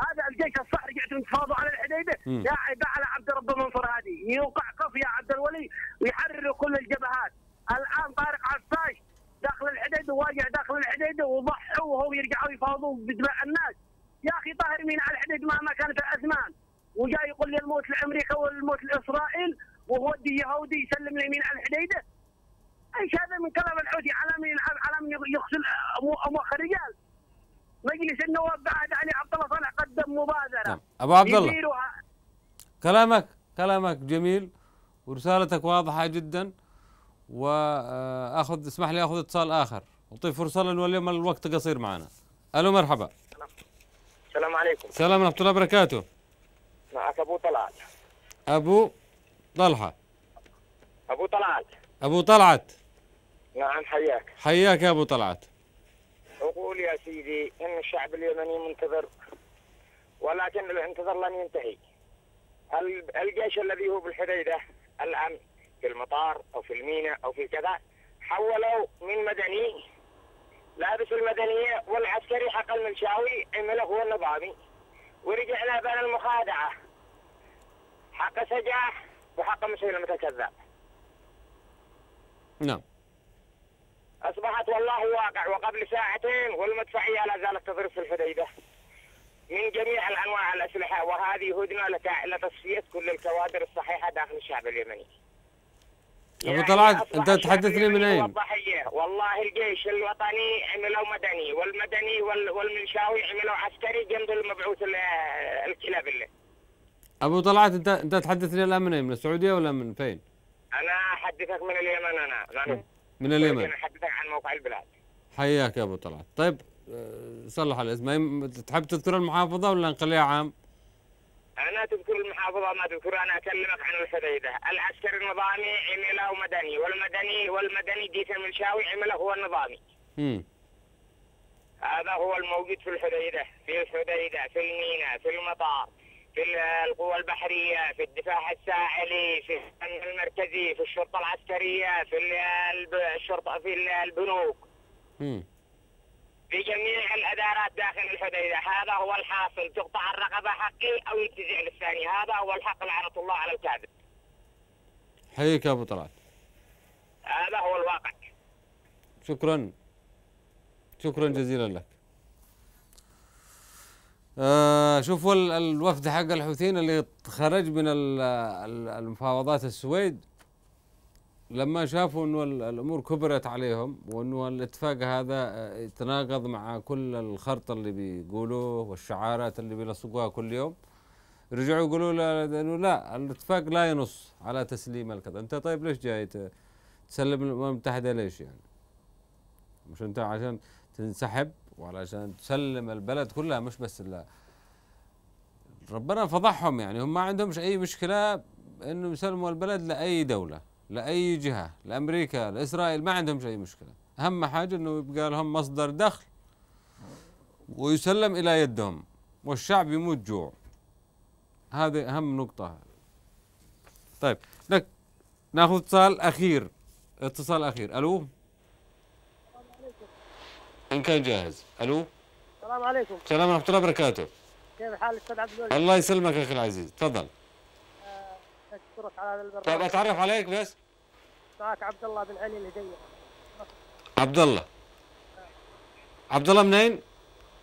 هذا الجيش الصح رجعت تفاضوا على الحديده يا على عبد ربه منصور هذه يوقع قف يا عبد الولي ويحرر كل الجبهات الان طارق عفاش داخل الحديده وواجه داخل الحديده وضحوا وهم يرجعوا يفاوضوا بدماء الناس يا اخي طاهر مين على الحديد مهما كانت الازمان وجاي يقول لي الموت لامريكا والموت لاسرائيل وهو دي يهودي يسلم لي مين على الحديده ايش هذا من كلام الحوثي على مين على من يغسل مخ الرجال مجلس النواب بعد علي عبد الله صالح قدم مبادره نعم. ابو عبد الله كلامك كلامك جميل ورسالتك واضحه جدا واخذ اسمح لي اخذ اتصال اخر اعطيه فرصه لانه اليوم الوقت قصير معنا الو مرحبا السلام عليكم السلام ورحمه الله وبركاته معك ابو طلعت ابو طلحه ابو طلعت ابو طلعت نعم حياك حياك يا ابو طلعت اقول يا سيدي ان الشعب اليمني منتظر ولكن الانتظار لن ينتهي الجيش الذي هو بالحديده الان في المطار او في الميناء او في كذا حولوا من مدني لابس المدنيه والعسكري حق المنشاوي عمله هو النظامي ورجعنا بين المخادعه حق سجاح وحق مسلمة المتكذب نعم أصبحت والله واقع وقبل ساعتين والمدفعية لا زالت تضرب في الحديدة من جميع الأنواع الأسلحة وهذه هدنة لتصفية كل الكوادر الصحيحة داخل الشعب اليمني ابو طلعت انت تحدثني من اين؟ والله الجيش الوطني عملوا مدني والمدني والمنشاوي عملوا عسكري جنب المبعوث الكلاب اللي ابو طلعت انت انت تحدثني الان من اين؟ من السعوديه ولا من فين؟ انا احدثك من اليمن انا من, من اليمن انا احدثك عن موقع البلاد حياك يا ابو طلعت طيب آه، صلح الاسم تحب تذكر المحافظه ولا نخليها عام؟ أنا تذكر المحافظة ما تذكر أنا أكلمك عن الحديدة العسكر النظامي عمله مدني والمدني والمدني جيثم الشاوي عمله هو النظامي امم هذا هو الموجود في الحديدة في الحديدة في الميناء في المطار في القوى البحرية في الدفاع الساحلي في المركزي في الشرطة العسكرية في الشرطة في البنوك امم في جميع الادارات داخل الحديده هذا هو الحاصل تقطع الرقبه حقي او ينتزع للثاني هذا هو الحق لعنه الله على الكاذب حيك يا ابو طلال هذا هو الواقع شكرا شكرا جزيلا لك آه شوفوا الوفد حق الحوثيين اللي خرج من المفاوضات السويد لما شافوا انه الامور كبرت عليهم وانه الاتفاق هذا آه، يتناقض مع كل الخرطه اللي بيقولوه والشعارات اللي بيلصقوها كل يوم رجعوا يقولوا له انه لا الاتفاق لا ينص على تسليم الكذا انت طيب ليش جاي تسلم الامم المتحده ليش يعني مش انت عشان تنسحب وعلشان تسلم البلد كلها مش بس الله ربنا فضحهم يعني هم ما عندهمش اي مشكله انه يسلموا البلد لاي دوله لاي جهه لامريكا لاسرائيل ما عندهم اي مشكله اهم حاجه انه يبقى لهم مصدر دخل ويسلم الى يدهم والشعب يموت جوع هذه اهم نقطه طيب لك ناخذ اتصال اخير اتصال اخير الو ان كان جاهز الو السلام عليكم السلام ورحمه الله وبركاته كيف حالك استاذ عبد الله الله يسلمك اخي العزيز تفضل اشكرك على البرنامج طيب اتعرف عليك بس معك عبد الله بن علي الهديه عبد الله عبد الله منين؟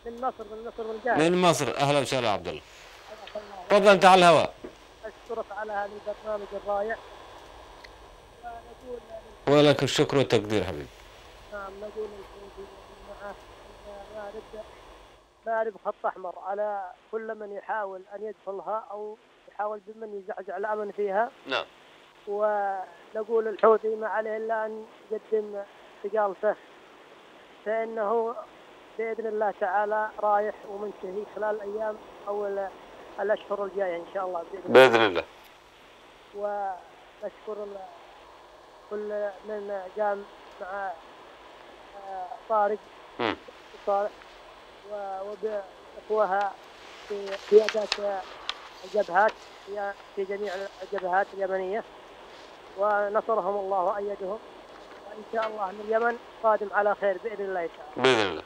من مصر من مصر من من مصر اهلا وسهلا عبد الله تفضل انت على الهواء اشكرك على هذا البرنامج الرائع ولك الشكر والتقدير حبيبي نعم نقول ما نبدا ما نبدا خط احمر على كل من يحاول ان يدخلها او يحاول بمن يزعزع الامن فيها نعم ونقول الحوثي ما عليه الا ان يقدم استقالته فانه باذن الله تعالى رايح ومنتهي خلال الايام او الاشهر الجايه ان شاء الله باذن, بإذن الله. الله واشكر كل من قام مع آه، طارق صالح وبقوها في قيادات الجبهات في جميع الجبهات اليمنية ونصرهم الله وأيدهم وإن شاء الله من اليمن قادم على خير بإذن الله تعالى بإذن الله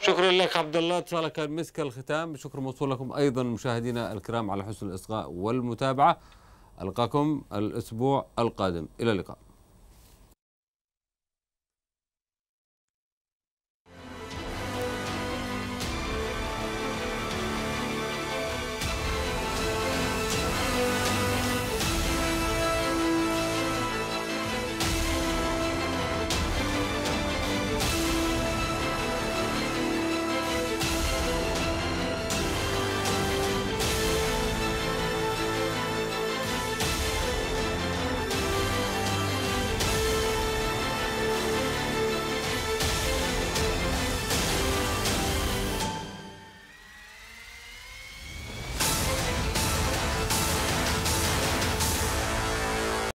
شكرا لك عبد الله تعالى كان مسك الختام شكرا موصول لكم أيضا مشاهدينا الكرام على حسن الإصغاء والمتابعة ألقاكم الأسبوع القادم إلى اللقاء